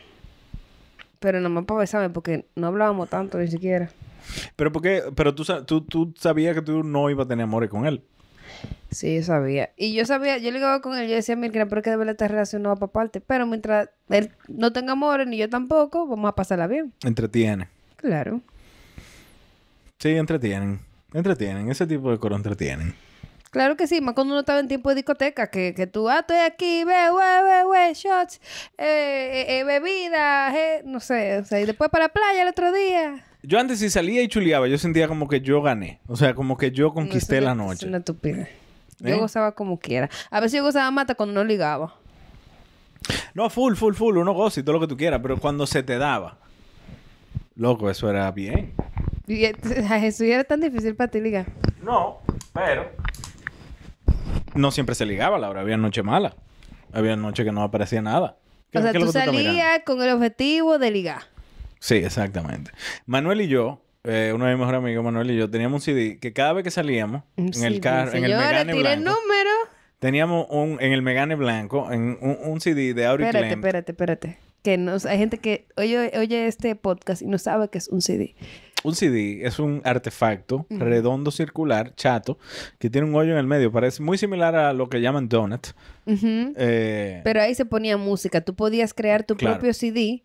Pero no más para besarme porque no hablábamos tanto ni siquiera. Pero por qué? pero tú, tú, tú sabías que tú no ibas a tener amores con él. Sí, yo sabía. Y yo sabía, yo ligaba con él, yo decía, mira, pero que de verdad relacionado para parte. Pero mientras él no tenga amores, ni yo tampoco, vamos a pasarla bien. Entretiene. Claro. Sí, entretienen. Entretienen. Ese tipo de coro entretienen. Claro que sí, más cuando uno estaba en tiempo de discoteca, que, que tú, ah, estoy aquí, ve, we, we, we, shots, eh, eh, eh bebidas, eh, no sé, o sea, y después para la playa el otro día. Yo antes si salía y chuleaba, yo sentía como que yo gané. O sea, como que yo conquisté la noche. Es una Yo ¿Eh? gozaba como quiera. A veces yo gozaba mata cuando no ligaba. No, full, full, full. Uno goza y todo lo que tú quieras. Pero cuando se te daba. Loco, eso era bien. Y ya era tan difícil para ti ligar. No, pero... No siempre se ligaba, Laura. Había noche mala. Había noche que no aparecía nada. O sea, tú salías con el objetivo de ligar. Sí, exactamente. Manuel y yo, eh, uno de mis mejores amigos, Manuel y yo, teníamos un CD que cada vez que salíamos en el carro, en el Megane blanco. el número. Teníamos un, en el Megane blanco, en un, CD de Auric Espérate, espérate, espérate. Que nos, hay gente que oye, este podcast y no sabe que es un CD. Un CD es un artefacto redondo, circular, chato, que tiene un hoyo en el medio. Parece muy similar a lo que llaman donut. Eh, Pero ahí se ponía música. Tú podías crear tu propio CD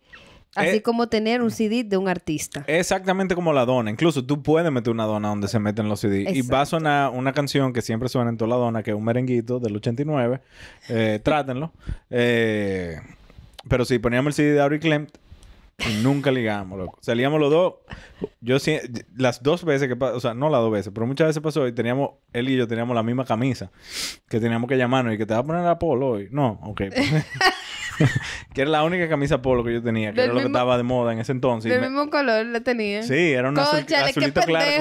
eh, Así como tener un CD de un artista. Exactamente como la dona. Incluso tú puedes meter una dona donde se meten los CDs. Y va a sonar una canción que siempre suena en toda la dona, que es un merenguito del 89. Eh, trátenlo. Eh, pero si poníamos el CD de Ari Clem, nunca ligábamos, Salíamos los dos. Yo las dos veces que pasó, o sea, no las dos veces, pero muchas veces pasó y teníamos, él y yo teníamos la misma camisa que teníamos que llamarnos y que te va a poner a Polo hoy. No, ok. que era la única camisa polo que yo tenía, que era lo que estaba de moda en ese entonces. Del mismo color la tenía. Sí, era una Conchale, azulita con una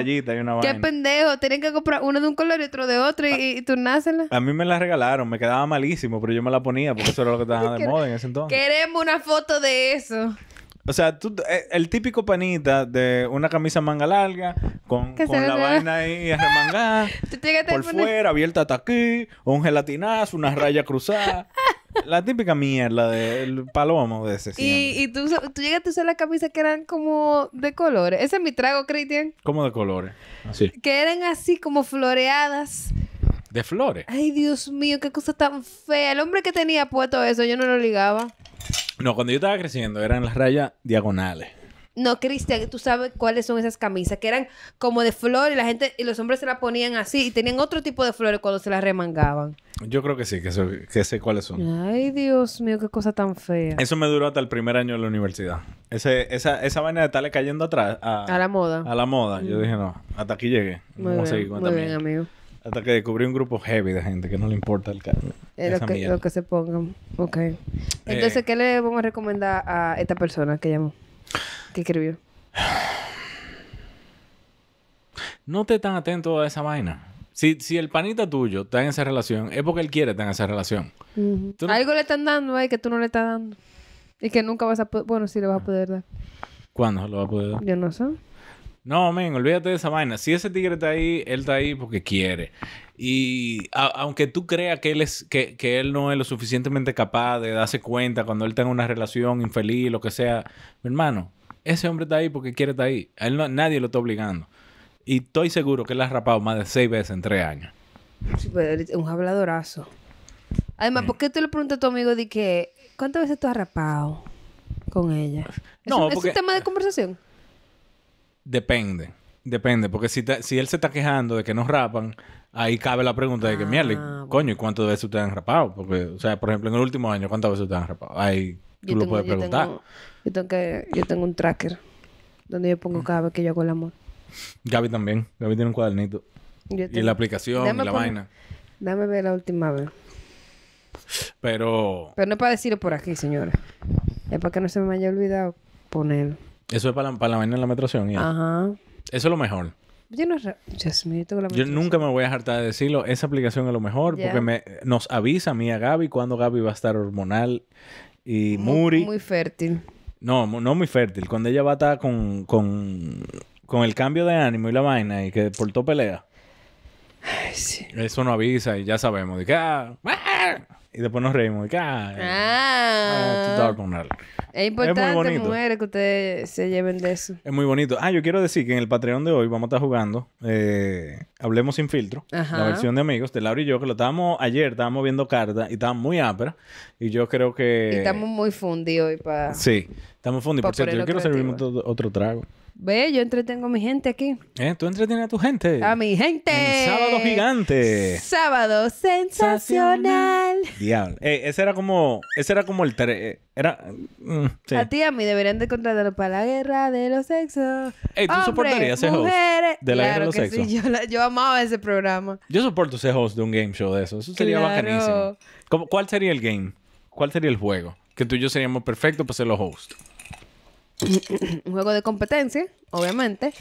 y una vaina. Qué pendejo, tienen que comprar uno de un color y otro de otro y, ah. y A mí me la regalaron, me quedaba malísimo, pero yo me la ponía porque eso era lo que estaba de moda en ese entonces. Queremos una foto de eso. O sea, tú, eh, el típico panita de una camisa manga larga, con, con la vaina ahí remangada, por fuera, abierta hasta aquí, un gelatinazo, una raya cruzada. La típica mierda del palomo de ese. Y, y tú, tú llegaste a usar la camisa que eran como de colores. Ese es mi trago, Cristian. Como de colores. Así. Que eran así como floreadas. De flores. Ay, Dios mío, qué cosa tan fea. El hombre que tenía puesto eso, yo no lo ligaba. No, cuando yo estaba creciendo eran las rayas diagonales. No, Cristian, tú sabes cuáles son esas camisas, que eran como de flor y la gente, y los hombres se la ponían así y tenían otro tipo de flores cuando se las remangaban. Yo creo que sí, que, sé cuáles son. Ay, Dios mío, qué cosa tan fea. Eso me duró hasta el primer año de la universidad. Ese, esa, esa vaina de estarle cayendo atrás. A, a la moda. A la moda. Yo mm. dije, no, hasta aquí llegué. Muy bien, seguir muy bien, amigo. Hasta que descubrí un grupo heavy de gente que no le importa el carro. Es lo que, lo que, se pongan. Ok. Entonces, eh. ¿qué le vamos a recomendar a esta persona que llamó? que escribió? No te tan atento a esa vaina. Si, si, el panita tuyo está en esa relación, es porque él quiere estar en esa relación. Algo le están dando ahí que tú no le estás dando. Y que nunca vas a poder... Bueno, si le vas a poder dar. ¿Cuándo lo vas a poder dar? Yo no sé. No, men, olvídate de esa vaina. Si ese tigre está ahí, él está ahí porque quiere. Y aunque tú creas que él, es, que, que, él no es lo suficientemente capaz de darse cuenta cuando él tenga una relación infeliz, lo que sea, mi hermano, ese hombre está ahí porque quiere estar ahí. A él nadie lo está obligando. Y estoy seguro que él ha rapado más de seis veces en tres años. Pues, un habladorazo. Además, mm. ¿por qué tú le preguntas a tu amigo de que cuántas veces tú has rapado con ella? ¿Es, no, un, ¿Es un tema de conversación? Depende. Depende, porque si, él se está quejando de que no rapan, ahí cabe la pregunta de que, mierda, ah, coño, ¿y cuántas veces ustedes han rapado? Porque, o sea, por ejemplo, en el último año, ¿cuántas veces ustedes han rapado? Ahí Tú lo puedes preguntar. yo, tengo un tracker donde yo pongo mm. cada vez que yo hago el amor. Gaby también. Gaby tiene un cuadernito. y la aplicación y la vaina. Dame ver la última vez. Pero. Pero no es para decirlo por aquí, señora. Es para que no se me haya olvidado poner. Eso es para la, vaina de la metración. ¿ya? Ajá. Eso es lo mejor. Yo no. nunca me voy a hartar de decirlo. Esa aplicación es lo mejor porque nos avisa a mí a Gaby cuando Gaby va a estar hormonal y Muri. Muy, fértil. No, no muy fértil. Cuando ella bata con, con, con el cambio de ánimo y la vaina y que por todo pelea. Ay, sí. Eso no avisa y ya sabemos. De que, ah, y después nos reímos. Y, ah, ah, tú con él. Es importante, mujeres, que ustedes se lleven de eso. Es muy bonito. Ah, yo quiero decir que en el Patreon de hoy vamos a estar jugando eh, Hablemos sin filtro, la versión de amigos de Laura y yo, que lo estábamos ayer, estábamos viendo cartas y estábamos muy ápera. Y yo creo que. Y estamos muy fundi hoy para. Sí, estamos fundi. Por cierto, yo quiero servirme otro trago. Ve, yo entretengo a mi gente aquí. ¿Eh? Tú entretienes a tu gente. A mi gente. sábado gigante. Sábado sensacional. Diablo. Eh, ese era como. Ese era como el eh, Era. Mm, a ti y a mí deberían de contratar para la guerra de los sexos. ¿Eh, tú soportarías ese mujeres? host. De la guerra de los sexos. Yo, yo, amaba ese programa. Yo soporto ese host de un game show de eso. Eso sería bacanísimo. ¿Cuál sería el game? ¿Cuál sería el juego? Que tú y yo seríamos perfectos para ser los hosts. un juego de competencia, obviamente,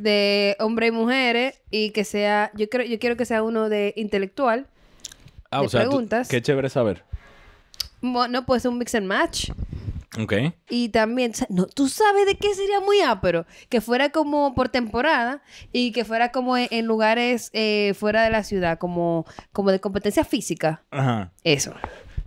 de hombres y mujeres y que sea, yo creo, yo quiero que sea uno de intelectual. Ah, qué chévere saber. Bueno, pues un mix and match. Ok. Y también, no, tú sabes de qué sería muy ápero. Que fuera como por temporada y que fuera como en, lugares eh, fuera de la ciudad, como, como de competencia física. Ajá. Eso.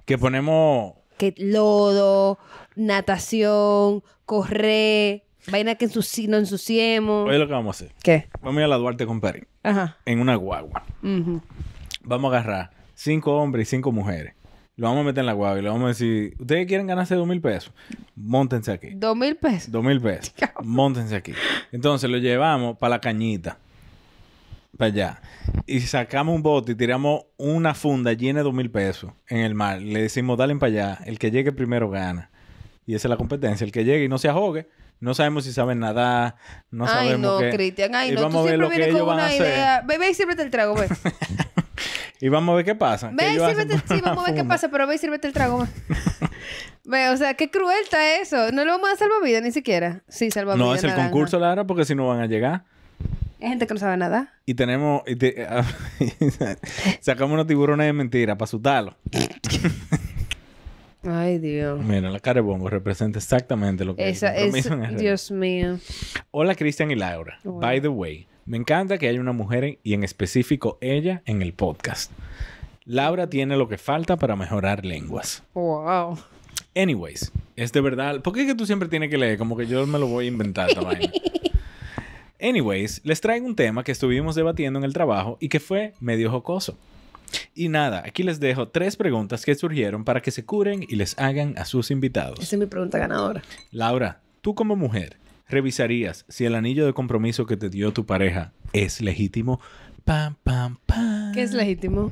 Que ponemos que lodo, natación, correr, vaina que ensuci no ensuciemos. Oye, lo que vamos a hacer. ¿Qué? Vamos a ir a la Duarte con Ajá. En una guagua. Vamos a agarrar cinco hombres y cinco mujeres. Lo vamos a meter en la guagua y le vamos a decir, ¿ustedes quieren ganarse dos mil pesos? Móntense aquí. ¿Dos mil pesos? Dos mil pesos. Montense aquí. Entonces lo llevamos para la cañita para allá y sacamos un bote y tiramos una funda llena de dos mil pesos en el mar, le decimos, dale para allá, el que llegue primero gana. Y esa es la competencia, el que llegue y no se ahogue. No sabemos si saben nadar, no ay, no, Cristian, ay, no, vamos tú a ver con una ellos van y sírvete el trago, ve. y vamos a ver qué pasa. Ve, sírvete, sí, vamos a ver qué pasa, pero ve y sírvete el trago. ve, o sea, qué cruel está eso. No lo vamos a salvavidas ni siquiera. Sí, salvavidas. No, es el concurso, Lara, porque si no van a llegar. Hay gente que no sabe nada. Y tenemos. sacamos unos tiburones de mentira para talo. Ay, Dios. Mira, la cara de Bongo representa exactamente lo que Esa, es. Dios mío. Hola, Cristian y Laura. By the way, me encanta que haya una mujer y en específico ella en el podcast. Laura tiene lo que falta para mejorar lenguas. Wow. Anyways, es de verdad. ¿Por qué es que tú siempre tienes que leer? Como que yo me lo voy a inventar esta Anyways, les traigo un tema que estuvimos debatiendo en el trabajo y que fue medio jocoso. Y nada, aquí les dejo tres preguntas que surgieron para que se curen y les hagan a sus invitados. Esa es mi pregunta ganadora. Laura, tú como mujer, ¿revisarías si el anillo de compromiso que te dio tu pareja es legítimo? Pam, pam, pam. ¿Qué es legítimo?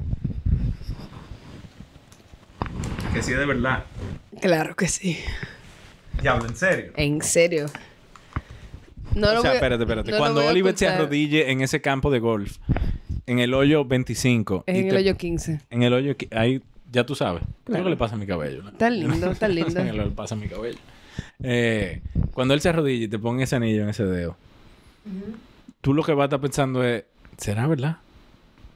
Que sí, de verdad. Claro que sí. Ya, en serio. En serio. No o sea, espérate, espérate. Cuando Oliver se arrodille en ese campo de golf, en el hoyo 25. en el hoyo 15. En el hoyo... Ahí, ya tú sabes. ¿Qué le pasa a mi cabello. Está lindo, está lindo. ¿Qué le pasa a mi cabello. Eh, cuando él se arrodille y te pone ese anillo en ese dedo, tú lo que vas a estar pensando es, ¿será verdad?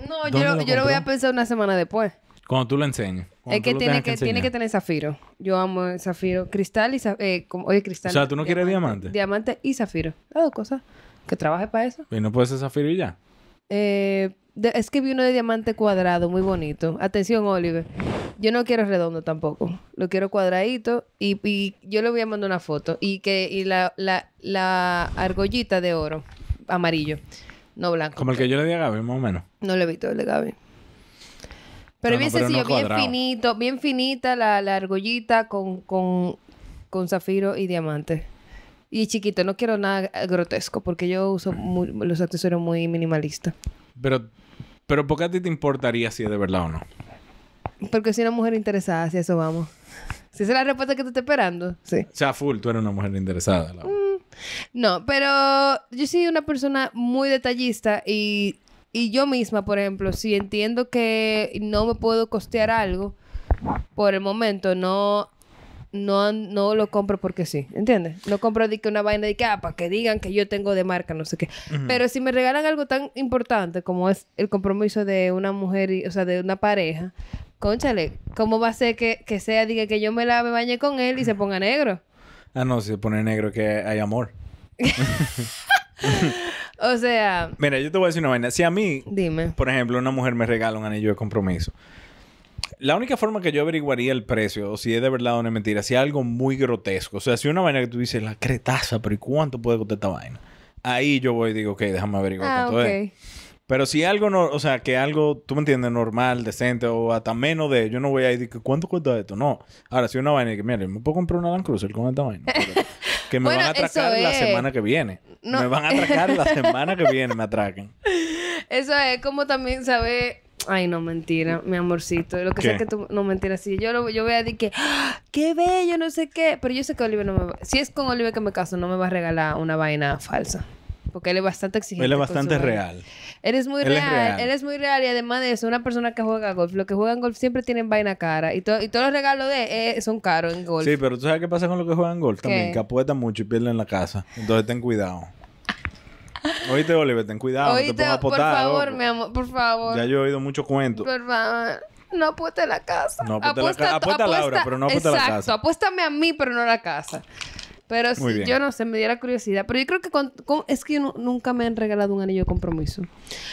No, yo lo voy a pensar una semana después. Cuando tú lo enseñes. Es que, tiene que, tiene que tener zafiro. Yo amo el zafiro. Cristal y zafiro. Eh, como, oye, cristal. O sea, ¿tú no quieres diamante? Diamante y zafiro. Las dos cosas. Que trabaje para eso. ¿Y no puede ser zafiro y ya? Eh, es que vi uno de diamante cuadrado, muy bonito. Atención, Oliver. Yo no quiero redondo tampoco. Lo quiero cuadradito. Y, yo le voy a mandar una foto. Y que y la, la, la argollita de oro, amarillo. No blanco. Como el que yo le di a Gaby, más o menos. No le he visto el de Gaby. Pero bien sencillo, bien finito, bien finita la, argollita con, zafiro y diamante. Y chiquito, no quiero nada grotesco porque yo uso los accesorios muy minimalistas. Pero, pero ¿por qué a ti te importaría si es de verdad o no? Porque soy una mujer interesada, si eso vamos. Si esa es la respuesta que te estoy esperando, sí. O full, tú eres una mujer interesada. Mm, no, pero yo soy una persona muy detallista y y yo misma, por ejemplo, si entiendo que no me puedo costear algo por el momento, no no, no lo compro porque sí, ¿entiendes? No compro de que una vaina de que, ah, para que digan que yo tengo de marca, no sé qué. Pero si me regalan algo tan importante como es el compromiso de una mujer, o sea, de una pareja, conchale, ¿cómo va a ser que, sea, diga que yo me la me bañe con él y se ponga negro? Ah, no, si se pone negro que hay amor. O sea. Mira, yo te voy a decir una vaina. Si a mí, dime. por ejemplo, una mujer me regala un anillo de compromiso. La única forma que yo averiguaría el precio, o si es de verdad o no es mentira, si algo muy grotesco, o sea, si una vaina que tú dices, la cretaza, pero ¿y cuánto puede costar esta vaina? Ahí yo voy y digo, ok, déjame averiguar ah, cuánto es. Pero si algo, no, o sea, que algo, tú me entiendes, normal, decente o hasta menos de, yo no voy a ir decir, ¿cuánto cuesta esto? No. Ahora, si una vaina que, mira, me puedo comprar una Land Cruiser con esta vaina. Que me van a atracar la semana que viene. Me van a atracar la semana que viene, me atraquen. Eso es como también sabe Ay, no, mentira, mi amorcito. Lo que sea que tú. No, mentiras, sí, yo, lo, yo voy a decir que. ¡Ah! ¡Qué bello! No sé qué. Pero yo sé que Oliver no me va. Si es con Oliver que me caso, no me va a regalar una vaina falsa. Porque él es bastante exigente. Él es bastante real. Eres muy real, eres muy real y además de eso, una persona que juega golf, los que juegan golf siempre tienen vaina cara y, y todos los regalos de eh, son caros en golf. Sí, pero tú sabes qué pasa con los que juegan golf ¿Qué? también, que apuestan mucho y pierden la casa. Entonces ten cuidado. Oíste, Oliver, ten cuidado, Oíste, no te Por favor, mi amor, por favor. Ya yo he oído muchos cuentos. Por favor. No apuesta la casa. No apuesta, la casa. apuesta, a Laura, pero no apuesta la casa. Exacto, apuéstame a mí, pero no a la casa. Pero yo no sé, me diera curiosidad. Pero yo creo que es que nunca me han regalado un anillo de compromiso.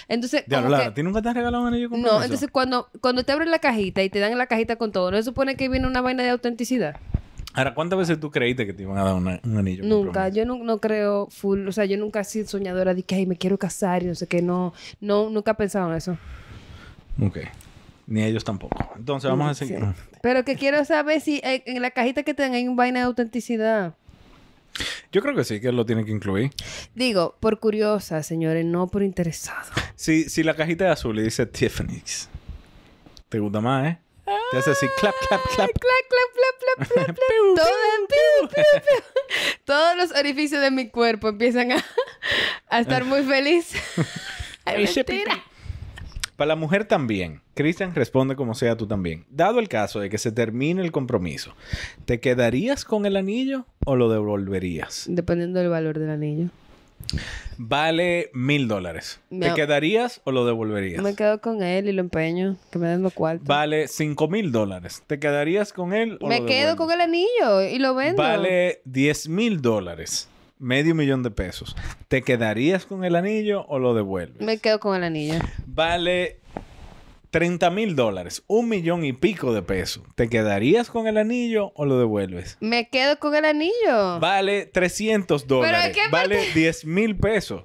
Entonces, ya, como nunca te has regalado un anillo de compromiso? No, entonces cuando, cuando te abren la cajita y te dan la cajita con todo, ¿no se supone que viene una vaina de autenticidad? Ahora, ¿cuántas veces tú creíste que te iban a dar un anillo? Nunca, yo no, creo full, o sea, yo nunca he sido soñadora de que, ay, me quiero casar y no sé qué, no, no, nunca he pensado en eso. Ok. Ni ellos tampoco. Entonces vamos a seguir. Pero que quiero saber si en, en la cajita que te dan hay un vaina de autenticidad. Yo creo que sí, que lo tiene que incluir. Digo, por curiosa, señores, no por interesado. Si, si la cajita de azul le dice Tiffany's, ¿te gusta más, eh? Te hace así clap, clap, clap. Clap, clap, clap, clap, clap, Todos los orificios de mi cuerpo empiezan a, estar muy felices. mentira. Para la mujer también. Christian responde como sea tú también. Dado el caso de que se termine el compromiso, ¿te quedarías con el anillo o lo devolverías? Dependiendo del valor del anillo. Vale mil dólares. ¿Te quedarías o lo devolverías? Me quedo con él y lo empeño. Que me den lo cual Vale cinco mil dólares. ¿Te quedarías con él o Me quedo con el anillo y lo vendo. Vale diez mil dólares medio millón de pesos, ¿te quedarías con el anillo o lo devuelves? Me quedo con el anillo. Vale 30 mil dólares, un millón y pico de pesos. ¿Te quedarías con el anillo o lo devuelves? Me quedo con el anillo. Vale 300 dólares. vale diez 10 mil pesos.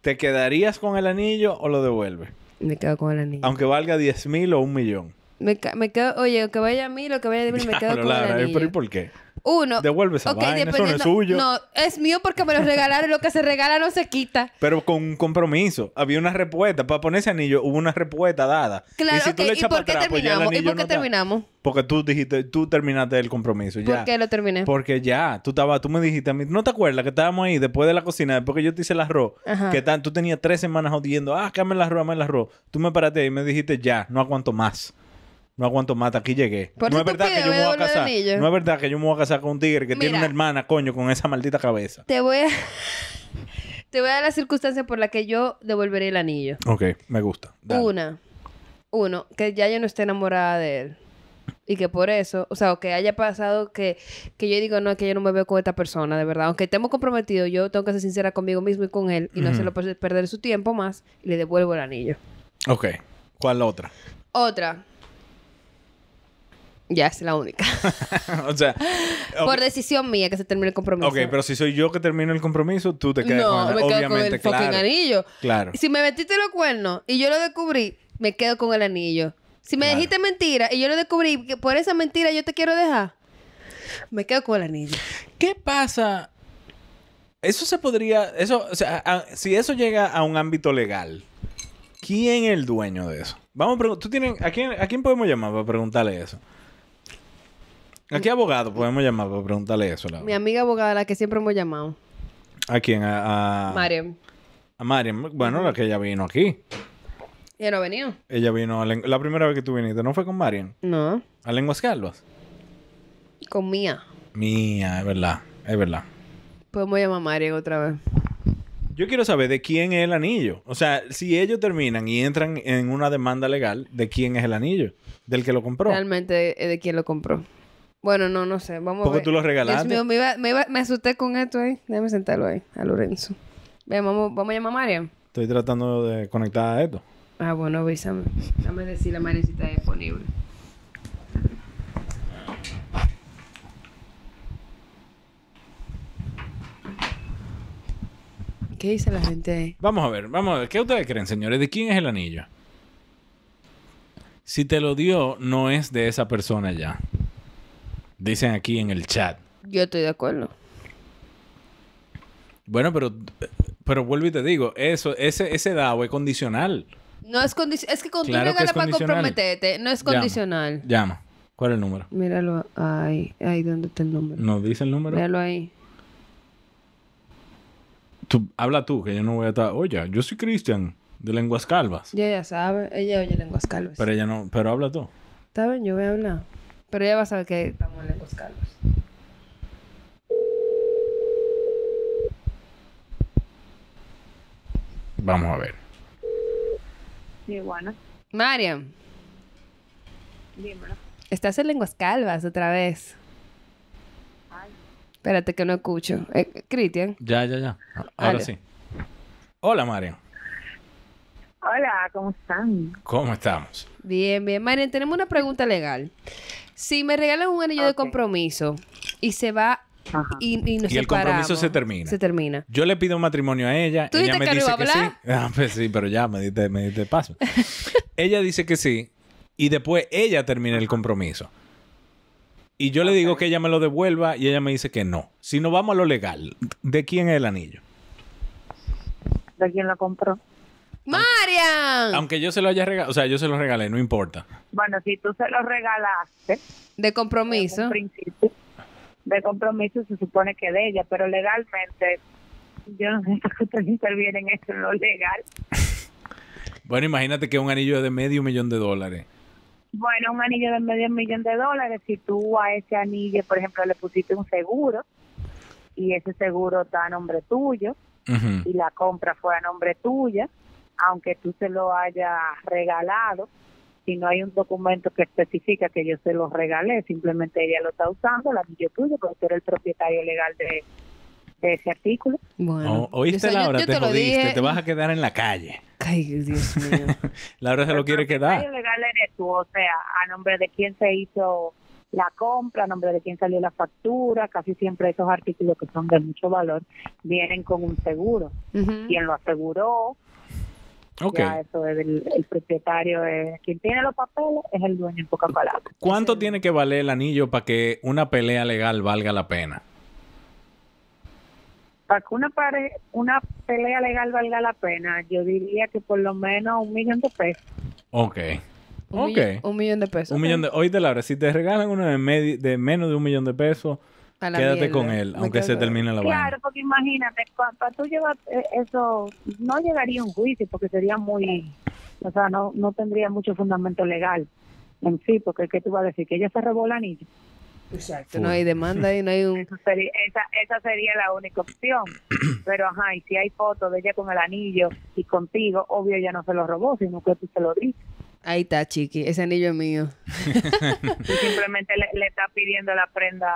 ¿Te quedarías con el anillo o lo devuelves? Me quedo con el anillo. Aunque valga 10 mil o un millón. Me, me quedo, oye, que vaya a mí, lo que vaya a mí, me quedo con el ¿eh? anillo. ¿Pero y por qué? Uno. Devuelve esa vaina, eso no es suyo. No, es mío porque me lo regalaron. lo que se regala no se quita. Pero con un compromiso. Había una respuesta. Para poner ese anillo hubo una respuesta dada. Claro, y si pues ¿Y por qué terminamos? ¿Y por qué terminamos? Porque tú dijiste, tú terminaste el compromiso. Ya. ¿Por qué lo terminé? Porque ya, tú estaba, tú me dijiste a mí, ¿no te acuerdas que estábamos ahí después de la cocina, después que yo te hice el arroz? Que tú tenías tres semanas odiando. ah, que el arroz, cámeme el arroz. Tú me paraste ahí y me dijiste, ya, no aguanto más no aguanto más aquí llegué. no es verdad que yo me voy a casar. No es verdad que yo me voy a casar con un tigre que tiene una hermana, coño, con esa maldita cabeza. Te voy a. te voy a dar las circunstancias por la que yo devolveré el anillo. Ok, me gusta. Una. Uno, que ya yo no esté enamorada de él. Y que por eso, o sea, que haya pasado que, que yo digo, no, que yo no me veo con esta persona, de verdad. Aunque estemos comprometidos, yo tengo que ser sincera conmigo mismo y con él y no se lo hacerlo perder su tiempo más y le devuelvo el anillo. Ok. ¿Cuál la otra? Otra, ya, es la única. o sea. Por decisión mía que se termine el compromiso. Ok, pero si soy yo que termino el compromiso, tú te quedas con el me quedo con el claro. anillo. Claro. Si me metiste los cuernos y yo lo descubrí, me quedo con el anillo. Si me dijiste mentira y yo lo descubrí, que por esa mentira yo te quiero dejar, me quedo con el anillo. ¿Qué pasa? Eso se podría. Eso, o sea, si eso llega a un ámbito legal, ¿quién es el dueño de eso? Vamos a a, ¿A quién podemos llamar para preguntarle eso? ¿A qué abogado podemos llamar Pregúntale eso? Mi amiga abogada, la que siempre hemos llamado. ¿A quién? A, a... Mariam. A Mariam. Bueno, la que ella vino aquí. Ella no venido. Ella vino... A La primera vez que tú viniste, ¿no fue con Mariam? No. ¿A Lenguas Calvas? Con Mía. Mía, es verdad. Es verdad. Podemos llamar a Mariam otra vez. Yo quiero saber de quién es el anillo. O sea, si ellos terminan y entran en una demanda legal, ¿de quién es el anillo? ¿Del que lo compró? Realmente de quién lo compró. Bueno, no, no sé. Vamos a tú lo regalaste? me, asusté con esto ahí. Déjame sentarlo ahí, a Lorenzo. Vean, vamos, a llamar a María. Estoy tratando de conectar a esto. Ah, bueno, avísame. Dame decir la Marian si está disponible. ¿Qué dice la gente ahí? Vamos a ver, vamos a ver. ¿Qué ustedes creen, señores? ¿De quién es el anillo? Si te lo dio, no es de esa persona ya. Dicen aquí en el chat. Yo estoy de acuerdo. Bueno, pero, pero vuelvo y te digo, eso, ese, ese DAO es condicional. No es condicional. Es que con para comprometerte, no es condicional. Llama. ¿Cuál es el número? Míralo ahí. Ahí, donde está el número? No dice el número? Míralo ahí. Tú, habla tú, que yo no voy a estar. Oye, yo soy Cristian, de Lenguas Calvas. Ya, ya sabe, ella oye Lenguas Calvas. Pero ella no, pero habla tú. Está bien, yo voy a hablar. Pero ya vas a ver que estamos en lenguas calvas. Vamos a ver. Sí, bueno. Mariam. Dímelo. Estás en lenguas calvas otra vez. Ay. Espérate que no escucho. Eh, Cristian. Ya, ya, ya. Ahora sí. Hola, Mariam. Hola, ¿cómo están? ¿Cómo estamos? Bien, bien. Mariam, tenemos una pregunta legal. Si me regalan un anillo de compromiso y se va y, y, nos y el compromiso se termina. Se termina. Yo le pido un matrimonio a ella. y ella me dice que sí. Ah, pues sí, pero ya me diste, me paso. ella dice que sí y después ella termina el compromiso. Y yo le digo que ella me lo devuelva y ella me dice que no. Si no vamos a lo legal, ¿de quién es el anillo? ¿De quién lo compró? ¡Marian! Aunque yo se lo haya regalado, o sea, yo se lo regalé, no importa. Bueno, si tú se lo regalaste. De compromiso. Principio, de compromiso se supone que de ella, pero legalmente, yo no sé si ustedes intervienen en eso, en lo legal. bueno, imagínate que un anillo de medio millón de dólares. Bueno, un anillo de medio millón de dólares, si tú a ese anillo, por ejemplo, le pusiste un seguro y ese seguro está a nombre tuyo y la compra fue a nombre tuya aunque tú se lo hayas regalado, si no hay un documento que especifica que yo se lo regalé, simplemente ella lo está usando, la yo tuyo, porque tú eres el propietario legal de, ese artículo. oíste, Laura, te, jodiste, te vas a quedar en la calle. Ay, Dios mío. Laura se lo quiere quedar. El legal eres tú, o sea, a nombre de quién se hizo la compra, a nombre de quién salió la factura, casi siempre esos artículos que son de mucho valor vienen con un seguro. ¿Quién Quien lo aseguró, Okay. eso el, propietario, es, quien tiene los papeles es el dueño en pocas palabras. ¿Cuánto tiene que valer el anillo para que una pelea legal valga la pena? Para que una, una pelea legal valga la pena, yo diría que por lo menos un millón de pesos. Ok. Un, okay. Millón, un millón de pesos. Un millón de, oíste, Laura, si te regalan uno de menos de un millón de pesos, Quédate con él, aunque se termine la claro, Claro, porque imagínate, para tú llevar eh, eso, no llegaría un juicio porque sería muy, o sea, no, no tendría mucho fundamento legal en sí, porque ¿qué tú vas a decir? Que ella se robó el anillo. Exacto, no hay demanda y no hay un... esa, sería la única opción. Pero, ajá, y si hay fotos de ella con el anillo y contigo, obvio ella no se lo robó, sino que tú se lo diste. Ahí está, Chiqui, ese anillo es mío. y simplemente le está pidiendo la prenda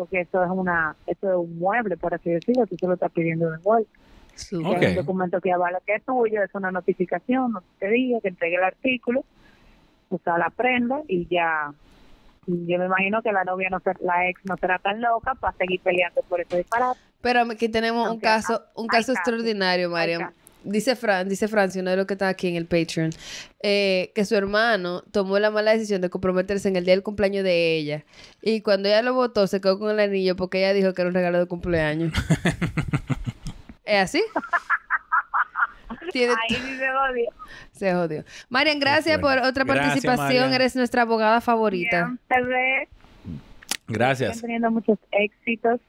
porque eso es una eso es un mueble, por así decirlo, tú se lo estás pidiendo de vuelta. Sí. Es un documento que avala que es tuyo, es una notificación, no te diga, que entregue el artículo, sea, la prenda y ya. Yo me imagino que la novia, no la ex, no será tan loca para seguir peleando por ese disparate. Pero aquí tenemos un caso, un caso extraordinario, Mariam. Dice Fran, dice si uno de los que está aquí en el Patreon, eh, que su hermano tomó la mala decisión de comprometerse en el día del cumpleaños de ella. Y cuando ella lo votó, se quedó con el anillo porque ella dijo que era un regalo de cumpleaños. ¿Es así? Tiene se jodió. Se Marian, gracias por otra participación. Eres nuestra abogada favorita. Bien, gracias. Están teniendo muchos éxitos.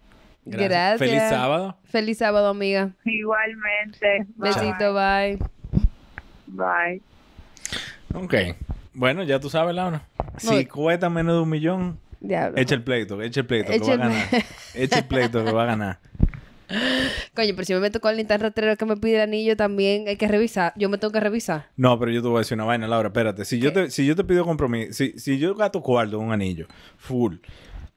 Gracias. Feliz sábado. Feliz sábado, amiga. Igualmente. Besito, bye. Bye. Ok. Bueno, ya tú sabes, Laura. Si cuesta menos de un millón, echa el pleito, echa el pleito, echa que va a ganar. echa el pleito, que va a ganar. Coño, pero si me tocó con el que me pide el anillo también, hay que revisar. Yo me tengo que revisar. No, pero yo te voy a decir una vaina, Laura, espérate. Si, yo te, si yo te pido compromiso, si, si yo gato cuarto un anillo, full,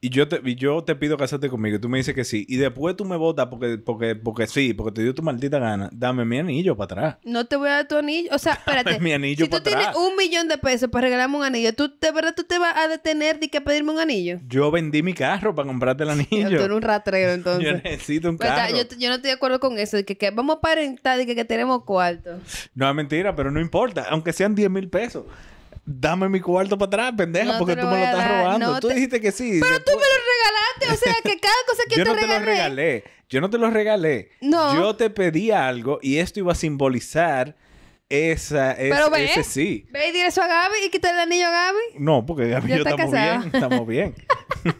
y yo te, y yo te pido casarte conmigo y tú me dices que sí, y después tú me votas porque, porque, porque sí, porque te dio tu maldita gana, dame mi anillo para atrás. No te voy a dar tu anillo, o sea, espérate. mi anillo si tú tienes un millón de pesos para regalarme un anillo, ¿tú de verdad tú te vas a detener de que pedirme un anillo? Yo vendí mi carro para comprarte el anillo. Yo, un entonces. necesito un carro. yo, no estoy de acuerdo con eso, de que, vamos a aparentar y que, que tenemos cuarto. No, es mentira, pero no importa, aunque sean 10 mil pesos dame mi cuarto para atrás, pendeja, porque tú me lo estás robando. tú dijiste que sí. Pero tú me lo regalaste, o sea, que cada cosa que yo te no te lo regalé. Yo no te lo regalé. No. Yo te pedí algo y esto iba a simbolizar esa, Pero ve, ese sí. Ve y dile eso a Gaby y quitar el anillo a Gaby. No, porque Gaby yo estamos bien, estamos bien.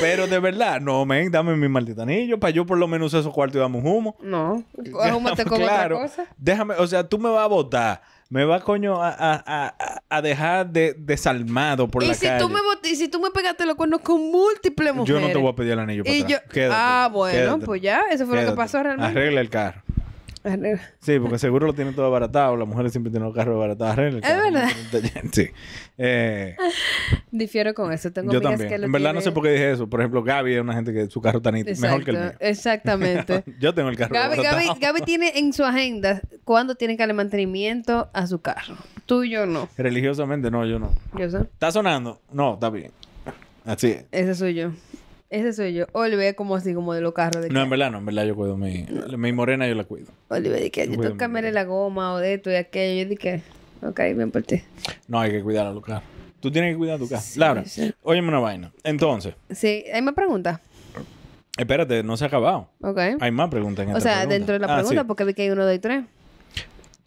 Pero de verdad, no, men, dame mi maldito anillo para yo por lo menos usar esos cuartos y damos un humo. No, humo te claro, otra cosa. Déjame, o sea, tú me vas a votar me va, coño, a, a, dejar de, desalmado por ¿Y la si Tú me y si tú me pegaste los cuernos con múltiples mujeres. Yo no te voy a pedir el anillo para ah, bueno, pues ya. Eso fue lo que pasó realmente. Arregla el carro. Sí, porque seguro lo tienen todo abaratado. Las mujeres siempre tienen los carros abaratados. Es verdad. Sí. Eh, Difiero con eso. Tengo yo también. Que en verdad no sé por qué dije eso. Por ejemplo, Gaby es una gente que su carro está mejor que el mío. Exactamente. yo tengo el carro Gaby, Gaby, tiene en su agenda cuándo tiene que darle mantenimiento a su carro. Tú y yo no. Religiosamente no, yo no. sé? ¿Está sonando? No, está bien. Así es. Ese soy yo. Ese soy yo. Olive como así, como de los carros. De no, en verdad, no, en verdad yo cuido mi... Mi morena yo la cuido. Olive, de que yo, yo tengo que la goma o de esto y aquello. Yo que ok, bien por ti. No, hay que cuidar a los carros. Tú tienes que cuidar tu casa. Laura, óyeme una vaina. Entonces. Sí, hay más preguntas. Espérate, no se ha acabado. Ok. Hay más preguntas en O sea, dentro de la ah, pregunta, porque vi que hay uno, dos y tres.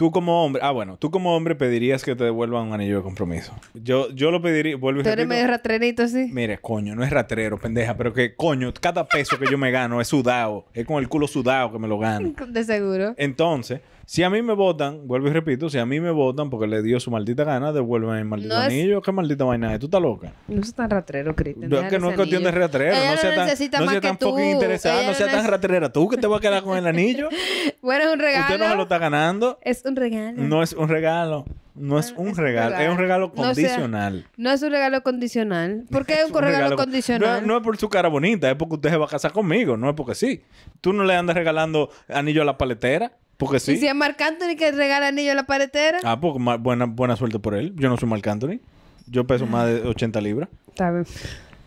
Tú como hombre, ah, bueno, tú como hombre pedirías que te devuelvan un anillo de compromiso. Yo, yo lo pediría, a y ¿Tú eres medio ratrerito sí? Mire, coño, no es ratrero, pendeja, pero que coño, cada peso que yo me gano es sudado, es con el culo sudado que me lo gano. De seguro. Entonces, si a mí me votan, vuelvo y repito, si a mí me votan porque le dio su maldita gana, devuelven el maldito anillo. ¿Qué maldita vaina es? ¿Tú estás loca? No es tan ratrero, Cristian. No es que no es cuestión de ratrero. no seas tan, no sea tan poco interesada. No seas tan ratrera. ¿Tú que te vas a quedar con el anillo? bueno, es un regalo. Usted no se lo está ganando. Es un regalo. No es un regalo. No es ah, un, regalo, es un regalo condicional. No, es un regalo condicional. ¿Por qué es un, regalo, condicional? No, no, es por su cara bonita, es porque usted se va a casar conmigo, no es porque sí. Tú no le andas regalando anillo a la paletera. Porque sí. ¿Y si es Marc Anthony que regala anillo a la paretera? Ah, pues buena, buena suerte por él. Yo no soy Marc Anthony. Yo peso más de 80 libras. Está bien.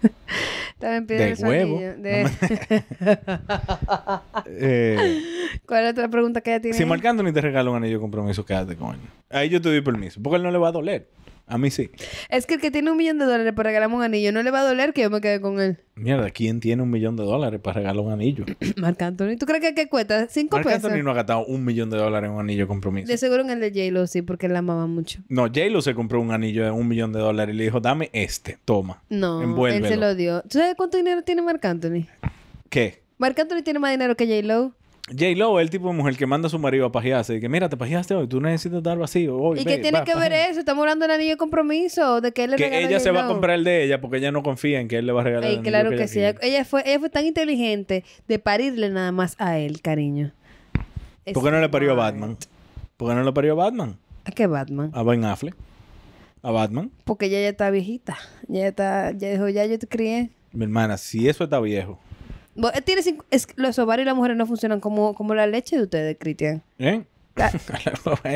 También pide de huevo. Eh, ¿Cuál es otra pregunta que ella tiene? Si Marc Anthony te regala un anillo de compromiso, quédate con él. Ahí yo te doy permiso, porque él no le va a doler. A mí sí. Es que el que tiene un millón de dólares para regalarme un anillo, no le va a doler que yo me quede con él. Mierda, ¿quién tiene un millón de dólares para regalar un anillo? Marc Anthony. ¿Tú crees que cuesta? ¿Cinco pesos? Marc Anthony no ha gastado un millón de dólares en un anillo compromiso. De seguro en el de J-Lo sí, porque la amaba mucho. No, J-Lo se compró un anillo de un millón de dólares y le dijo, dame este, toma. No, En él se lo dio. ¿Tú sabes cuánto dinero tiene Marc Anthony? ¿Qué? Marc Anthony tiene más dinero que J-Lo. J. Lo el tipo de mujer que manda a su marido a pajearse. Y que, mira, te pajeaste hoy, tú necesitas dar vacío. Hoy, ¿Y qué tiene que ver eso? Estamos hablando de anillo de compromiso, de que él le Que ella se va a comprar el de ella porque ella no confía en que él le va a regalar Ey, Claro que, ella sí. Ella, fue, ella fue tan inteligente de parirle nada más a él, cariño. ¿Por qué no le parió a Batman? ¿Por qué no le parió a Batman? ¿A qué Batman? A Ben Affleck. ¿A Batman? Porque ella ya está viejita. Ya está, ya dijo, ya yo te crié. Mi hermana, si eso está viejo. Eh, los ovarios y las mujeres no funcionan como, como la leche de ustedes, Cristian. ¿Eh? a,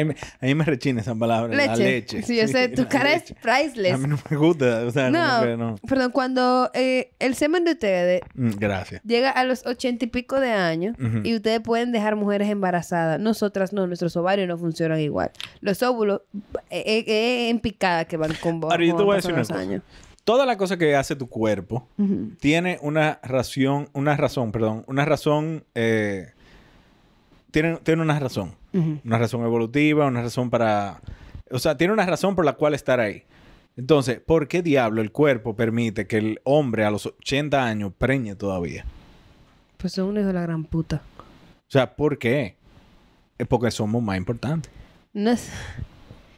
mí, me rechina esa palabra, la leche. Sí, yo sé, tu cara es priceless. A mí no me gusta, o sea, no, Perdón, cuando eh, el semen de ustedes mm, gracias. llega a los ochenta y pico de años y ustedes pueden dejar mujeres embarazadas, nosotras no, nuestros ovarios no funcionan igual. Los óvulos en picada que van con vos. Ahora yo te voy a decir una cosa toda la cosa que hace tu cuerpo tiene una razón, una razón, perdón, una razón, eh, tiene, tiene, una razón. Una razón evolutiva, una razón para... O sea, tiene una razón por la cual estar ahí. Entonces, ¿por qué diablo el cuerpo permite que el hombre a los 80 años preñe todavía? Pues son un hijo de la gran puta. O sea, ¿por qué? Es eh, porque somos más importantes. No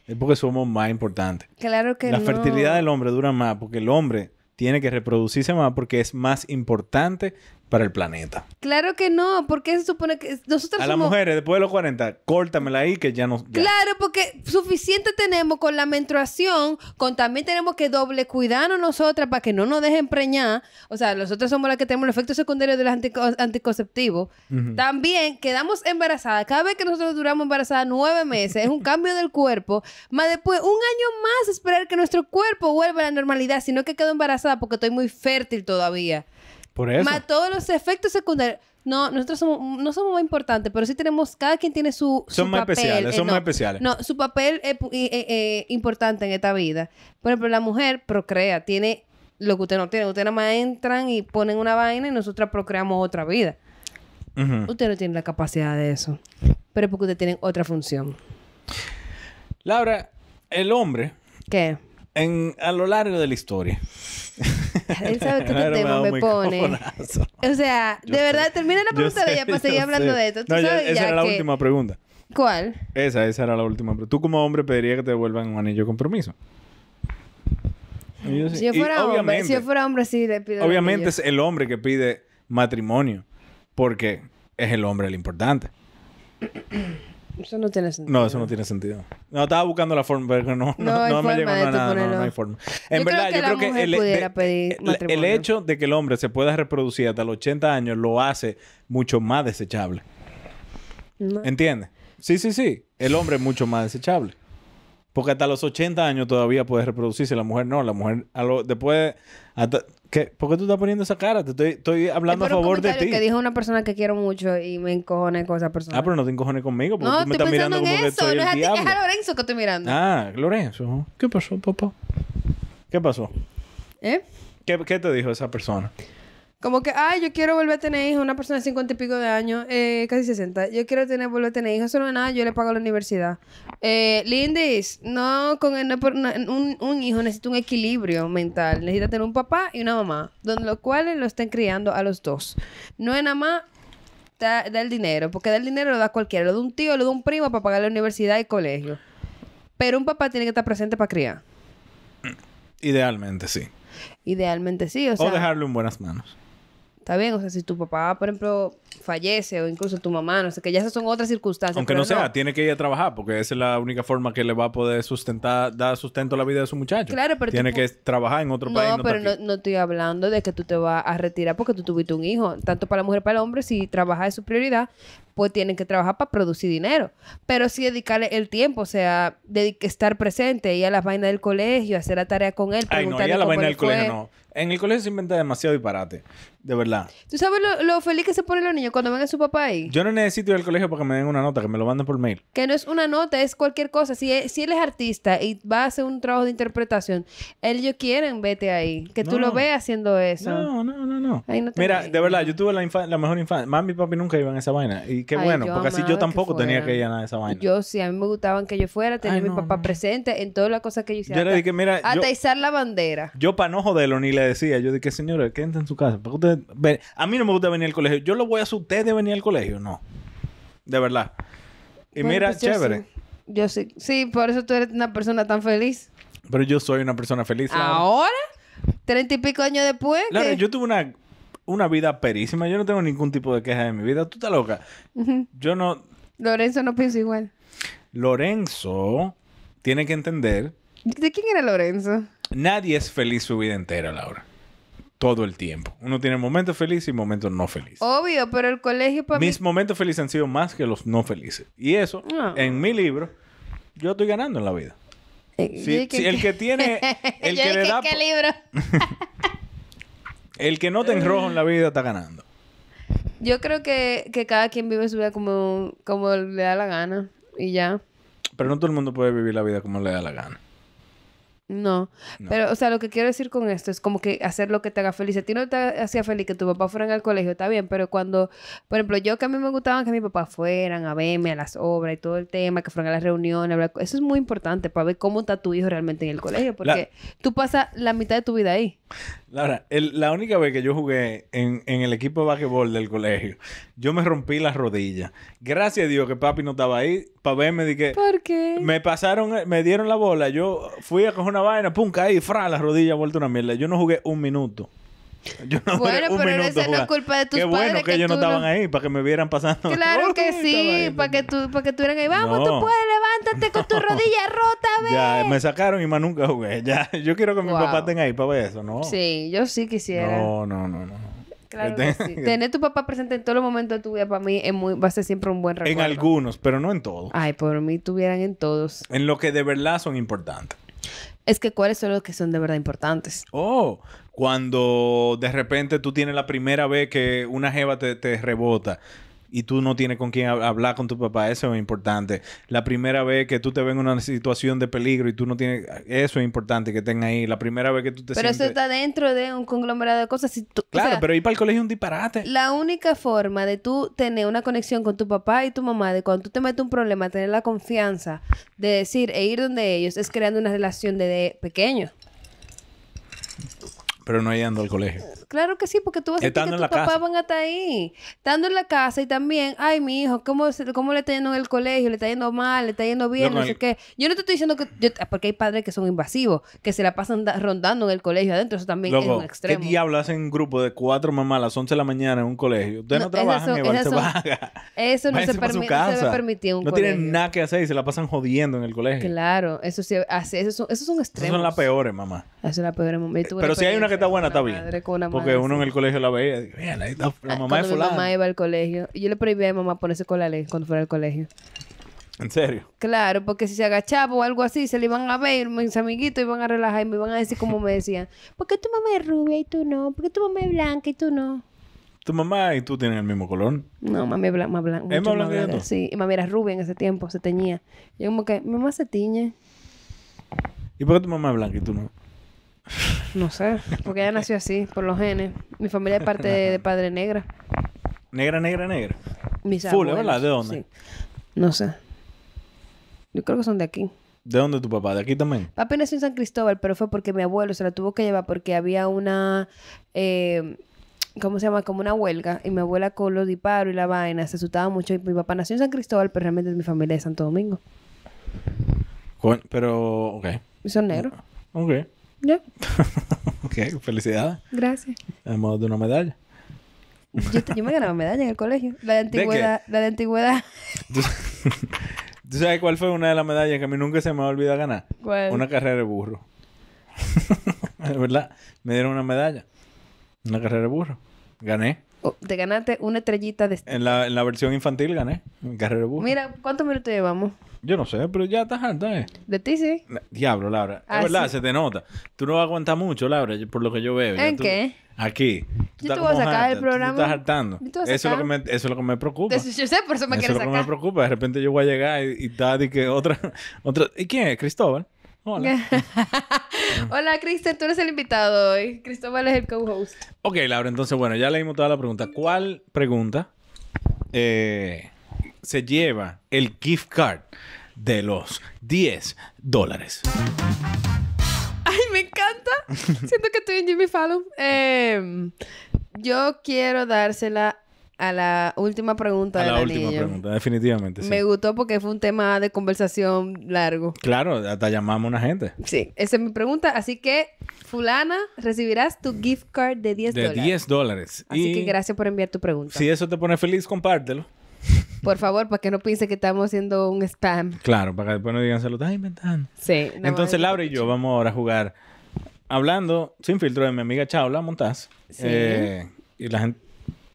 es porque somos más importantes. Claro que La fertilidad del hombre dura más porque el hombre tiene que reproducirse más porque es más importante para el planeta. Claro que no, porque se supone que nosotros... A las mujeres, después de los 40, córtamela ahí que ya no... Claro, porque suficiente tenemos con la menstruación, con también tenemos que doble cuidarnos nosotras para que no nos dejen preñar. O sea, nosotros somos las que tenemos los efecto secundario de los anticonceptivos. También quedamos embarazadas. Cada vez que nosotros duramos embarazadas nueve meses, es un cambio del cuerpo. Más después, un año más esperar que nuestro cuerpo vuelva a la normalidad, sino que quedo embarazada porque estoy muy fértil todavía todos los efectos secundarios. No, nosotros no somos muy importantes, pero sí tenemos, cada quien tiene su, papel. Especiales, eh, son especiales. No, su papel es eh, eh, importante en esta vida. Por ejemplo, la mujer procrea, tiene lo que usted no tiene. usted nada más entran y ponen una vaina y nosotras procreamos otra vida. Usted no tiene la capacidad de eso. Pero es porque usted tiene otra función. Laura, el hombre. ¿Qué? a lo largo de la historia. Él sabe que este tema me pone. O sea, de verdad, termina la pregunta de ella para seguir hablando de esto. ¿Tú esa era la última pregunta. ¿Cuál? Esa, esa era la última pregunta. ¿Tú como hombre pedirías que te devuelvan un anillo de compromiso? Yo si yo fuera hombre, si yo fuera hombre, sí le pido. Obviamente es el hombre que pide matrimonio, porque es el hombre el importante. Eso no tiene sentido. No, eso no tiene sentido. No, estaba buscando la forma, pero no, no, me llegó nada. No, no hay forma. En verdad, yo creo que el, eh, eh, hecho de que el hombre se pueda reproducir hasta los 80 años lo hace mucho más desechable. ¿Entiendes? Sí, sí, sí. El hombre es mucho más desechable. Porque hasta los 80 años todavía puede reproducirse, la mujer no. La mujer, después, ¿Qué? ¿Por qué tú estás poniendo esa cara? Te estoy, estoy hablando a favor de ti. que dijo una persona que quiero mucho y me encojone con esa persona. Ah, pero no te encojone conmigo porque tú me estás mirando como eso. que soy No, es a ti, es a Lorenzo que estoy mirando. Ah, Lorenzo. ¿Qué pasó, papá? ¿Qué pasó? ¿Eh? ¿Qué, ¿Qué te dijo esa persona? Como que, ay, yo quiero volver a tener hijos, una persona de cincuenta y pico de años, eh, casi 60. Yo quiero tener, volver a tener hijos, eso no es nada, yo le pago la universidad. Eh, Lindis, no, con un, hijo necesita un equilibrio mental. Necesita tener un papá y una mamá, donde los cuales lo estén criando a los dos. No es nada más dar el dinero, porque del dinero lo da cualquiera, lo de un tío, lo de un primo para pagar la universidad y colegio. Pero un papá tiene que estar presente para criar. Mm, idealmente, sí. Idealmente, sí. O, sea, en buenas manos. Está bien, o sea, si tu papá, por ejemplo, fallece o incluso tu mamá, no sé, que ya esas son otras circunstancias. Aunque no sea, tiene que ir a trabajar porque esa es la única forma que le va a poder sustentar, dar sustento a la vida de su muchacho. Claro, pero tiene que trabajar en otro país. No, pero no, estoy hablando de que tú te vas a retirar porque tú tuviste un hijo. Tanto para la mujer, para el hombre, si trabajar es su prioridad, pues tienen que trabajar para producir dinero. Pero sí dedicarle el tiempo, o sea, estar presente, ...y a las vainas del colegio, hacer la tarea con él. Ay, no, ir a no. En el colegio se inventa demasiado disparate, de verdad. ¿Tú sabes lo, feliz que se ponen los niños cuando ven a su papá ahí? Yo no necesito ir al colegio para que me den una nota, que me lo manden por mail. Que no es una nota, es cualquier cosa. Si, si él es artista y va a hacer un trabajo de interpretación, ellos quieren vete ahí, que tú lo veas haciendo eso. No, no, no, no. Mira, de verdad, yo tuve la, mejor infancia. Mami y papi nunca iban a esa vaina qué bueno, porque así yo tampoco tenía que llenar esa vaina. Yo sí, a mí me gustaban que yo fuera, tenía mi papá presente en todas las cosas que yo hiciera. Yo le dije, mira. la bandera. Yo, para no joderlo, ni le decía. Yo dije, señores, quédense en su casa. Usted... A mí no me gusta venir al colegio. Yo lo voy a usted de venir al colegio. No. De verdad. Y mira, pues chévere. Yo sí. sí. por eso tú eres una persona tan feliz. Pero yo soy una persona feliz. ¿Ahora? ¿Treinta y pico años después? Claro, yo tuve una una vida perísima. Yo no tengo ningún tipo de queja en mi vida. Tú estás loca. Yo no. Lorenzo no pienso igual. Lorenzo tiene que entender. ¿De quién era Lorenzo? Nadie es feliz su vida entera, Laura. Todo el tiempo. Uno tiene momentos felices y momentos no felices. Obvio, pero el colegio para Mis momentos felices han sido más que los no felices. Y eso, ah. en mi libro, yo estoy ganando en la vida. Eh, sí, el que tiene. El que, le da... ¿Qué libro? El que no te rojo en la vida está ganando. Yo creo que, cada quien vive su vida como, como le da la gana y ya. Pero no todo el mundo puede vivir la vida como le da la gana. No. Pero, o sea, lo que quiero decir con esto es como que hacer lo que te haga feliz. A ti no te hacía feliz que tu papá fuera al colegio, está bien, pero cuando, por ejemplo, yo que a mí me gustaba que mi papá fueran a verme a las obras y todo el tema, que fueran a las reuniones, eso es muy importante para ver cómo está tu hijo realmente en el colegio, porque tú pasas la mitad de tu vida ahí. Laura, la única vez que yo jugué en, el equipo de básquetbol del colegio, yo me rompí las rodillas. Gracias a Dios que papi no estaba ahí. Para verme, dije. ¿Por qué? Me pasaron, eh, me dieron la bola. Yo fui a coger una vaina, pum, caí, fra, las rodillas, vuelta una mierda. Yo no jugué un minuto. bueno, pero no es culpa de tus padres. bueno que, ellos no estaban ahí para que me vieran pasando. Claro que sí, para que tú para que estuvieran ahí. Vamos, tú puedes, levántate con tu rodilla rota, ve. Ya, me sacaron y más nunca jugué. Ya, yo quiero que mi papá esté ahí para ver eso, ¿no? Sí, yo sí quisiera. No, no, no, no. Claro Tener tu papá presente en todos los momentos de tu vida para mí es muy, va a ser siempre un buen recuerdo. En algunos, pero no en todos. Ay, por mí tuvieran en todos. En lo que de verdad son importantes. Es que cuáles son los que son de verdad importantes. Oh, cuando de repente tú tienes la primera vez que una jeva te, rebota y tú no tienes con quién hablar con tu papá, eso es importante. La primera vez que tú te ves en una situación de peligro y tú no tienes, eso es importante que tenga ahí. La primera vez que tú te sientes... Pero eso está dentro de un conglomerado de cosas. claro, pero ir para el colegio es un disparate. La única forma de tú tener una conexión con tu papá y tu mamá, de cuando tú te metes un problema, tener la confianza de decir e ir donde ellos, es creando una relación desde de pequeño. Pero no yendo al colegio. Claro que sí, porque tú vas a decir que tus papás van hasta ahí. Estando en la casa y también, ay, mi hijo, ¿cómo, cómo le está yendo en el colegio? ¿Le está yendo mal? ¿Le está yendo bien? No, sé qué. Yo no te estoy diciendo que... Ah, porque hay padres que son invasivos, que se la pasan rondando en el colegio adentro. Eso también es un extremo. ¿qué diablo hacen un grupo de cuatro mamás a las 11 de la mañana en un colegio? Ustedes no, trabajan eso, se Eso no se, se permite un No tienen nada que hacer y se la pasan jodiendo en el colegio. Claro. Eso sí, hace, eso son, esos son extremos. Esos son las peores, mamá. Eso es la peor. Pero si hay una que está buena, está bien. Porque uno en el colegio la veía. la ah, mamá de fulano. mamá iba al colegio. Yo le prohibí a mi mamá ponerse con la ley cuando fuera al colegio. ¿En serio? Claro, porque si se agachaba o algo así, se le iban a ver mis amiguitos iban a relajar y me iban a decir como me decían, ¿por qué tu mamá es rubia y tú no? ¿Por qué tu mamá es blanca y tú no? ¿Tu mamá y tú tienen el mismo color? No, mami es blanca. ¿Es más blanca tú? Sí, y mami era rubia en ese tiempo, se teñía. Yo como que, mi mamá se tiñe. ¿Y por qué tu mamá es blanca y tú no? No sé, porque ella nació así, por los genes. Mi familia es parte de, padre negra. Negra, negra, negra. Mis ¿verdad? ¿De dónde? No sé. Yo creo que son de aquí. ¿De dónde tu papá? ¿De aquí también? Papi nació en San Cristóbal, pero fue porque mi abuelo se la tuvo que llevar porque había una... Eh, ¿Cómo se llama? Como una huelga. Y mi abuela con los disparos y la vaina se asustaba mucho. Y mi papá nació en San Cristóbal, pero realmente es mi familia de Santo Domingo. Pero, ok. ¿Y son negros? Ok. Ya. ok, felicidades. Gracias. Hemos de una medalla. Yo, yo, me ganaba medalla en el colegio. La de antigüedad. la de antigüedad. ¿Tú, sabes cuál fue una de las medallas que a mí nunca se me olvida ganar? ¿Cuál? Una carrera de burro. es verdad. Me dieron una medalla. Una carrera de burro. Gané. te ganaste una estrellita de... Este. En la, en la versión infantil gané. Carrera de burro. Mira, ¿cuántos minutos llevamos? Yo no sé, pero ya estás harta, ¿eh? De ti sí. Diablo, Laura. es ah, verdad, se te nota. Tú no aguantas mucho, Laura, por lo que yo veo. ¿En qué? Aquí. yo te voy a sacar del programa. estás hartando. Eso es, lo que me, eso es lo que me preocupa. yo sé, por eso me quieres sacar. Eso es lo que me preocupa. De repente yo voy a llegar y, y tal, y que otra, otra... ¿Y quién es? ¿Cristóbal? Hola. Hola, Cristian, tú eres el invitado hoy. Cristóbal es el co-host. Ok, Laura, entonces, bueno, ya leímos toda la pregunta. ¿Cuál pregunta? Eh se lleva el gift card de los 10 dólares. Ay, me encanta. Siento que estoy en Jimmy Fallon. Em, yo quiero dársela a la última pregunta. A la última pregunta, definitivamente. Me gustó porque fue un tema de conversación largo. Claro, hasta llamamos a una gente. Sí, esa es mi pregunta. Así que, fulana, recibirás tu gift card de 10 dólares. De 10 dólares. Así que gracias por enviar tu pregunta. Si eso te pone feliz, compártelo. Por favor, para que no piense que estamos haciendo un spam. Claro, para que después no digan se lo inventando. Entonces, Laura y yo vamos ahora a jugar hablando sin filtro de mi amiga Chaula Montaz. Eh, y la gente.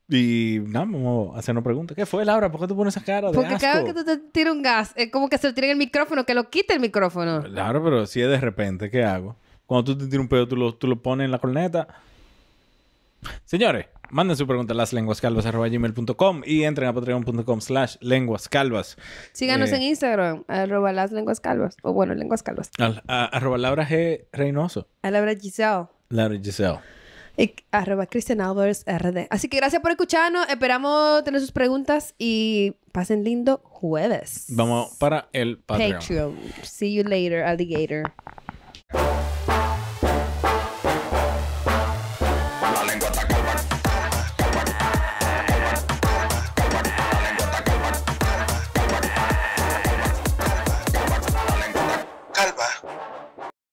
Y nada, vamos a hacernos preguntas. ¿Qué fue, Laura? ¿Por qué tú pones esa cara de Porque cada vez que tú te tiras un gas, es como que se lo tiran el micrófono, que lo quite el micrófono. Claro, pero si es de repente, ¿qué hago? Cuando tú te tiras un pedo, tú lo, tú lo pones en la corneta. Señores, Manden su pregunta a laslenguascalvas.com y entren a patreon.com slash lenguascalvas. Síganos eh, en Instagram, arroba laslenguascalvas. O bueno, lenguascalvas. arroba Laura G. Reynoso. A Laura Giselle. Laura Giselle. Y, arroba Albers RD. Así que gracias por escucharnos. Esperamos tener sus preguntas y pasen lindo jueves. Vamos para el Patreon. Patreon. See you later, alligator.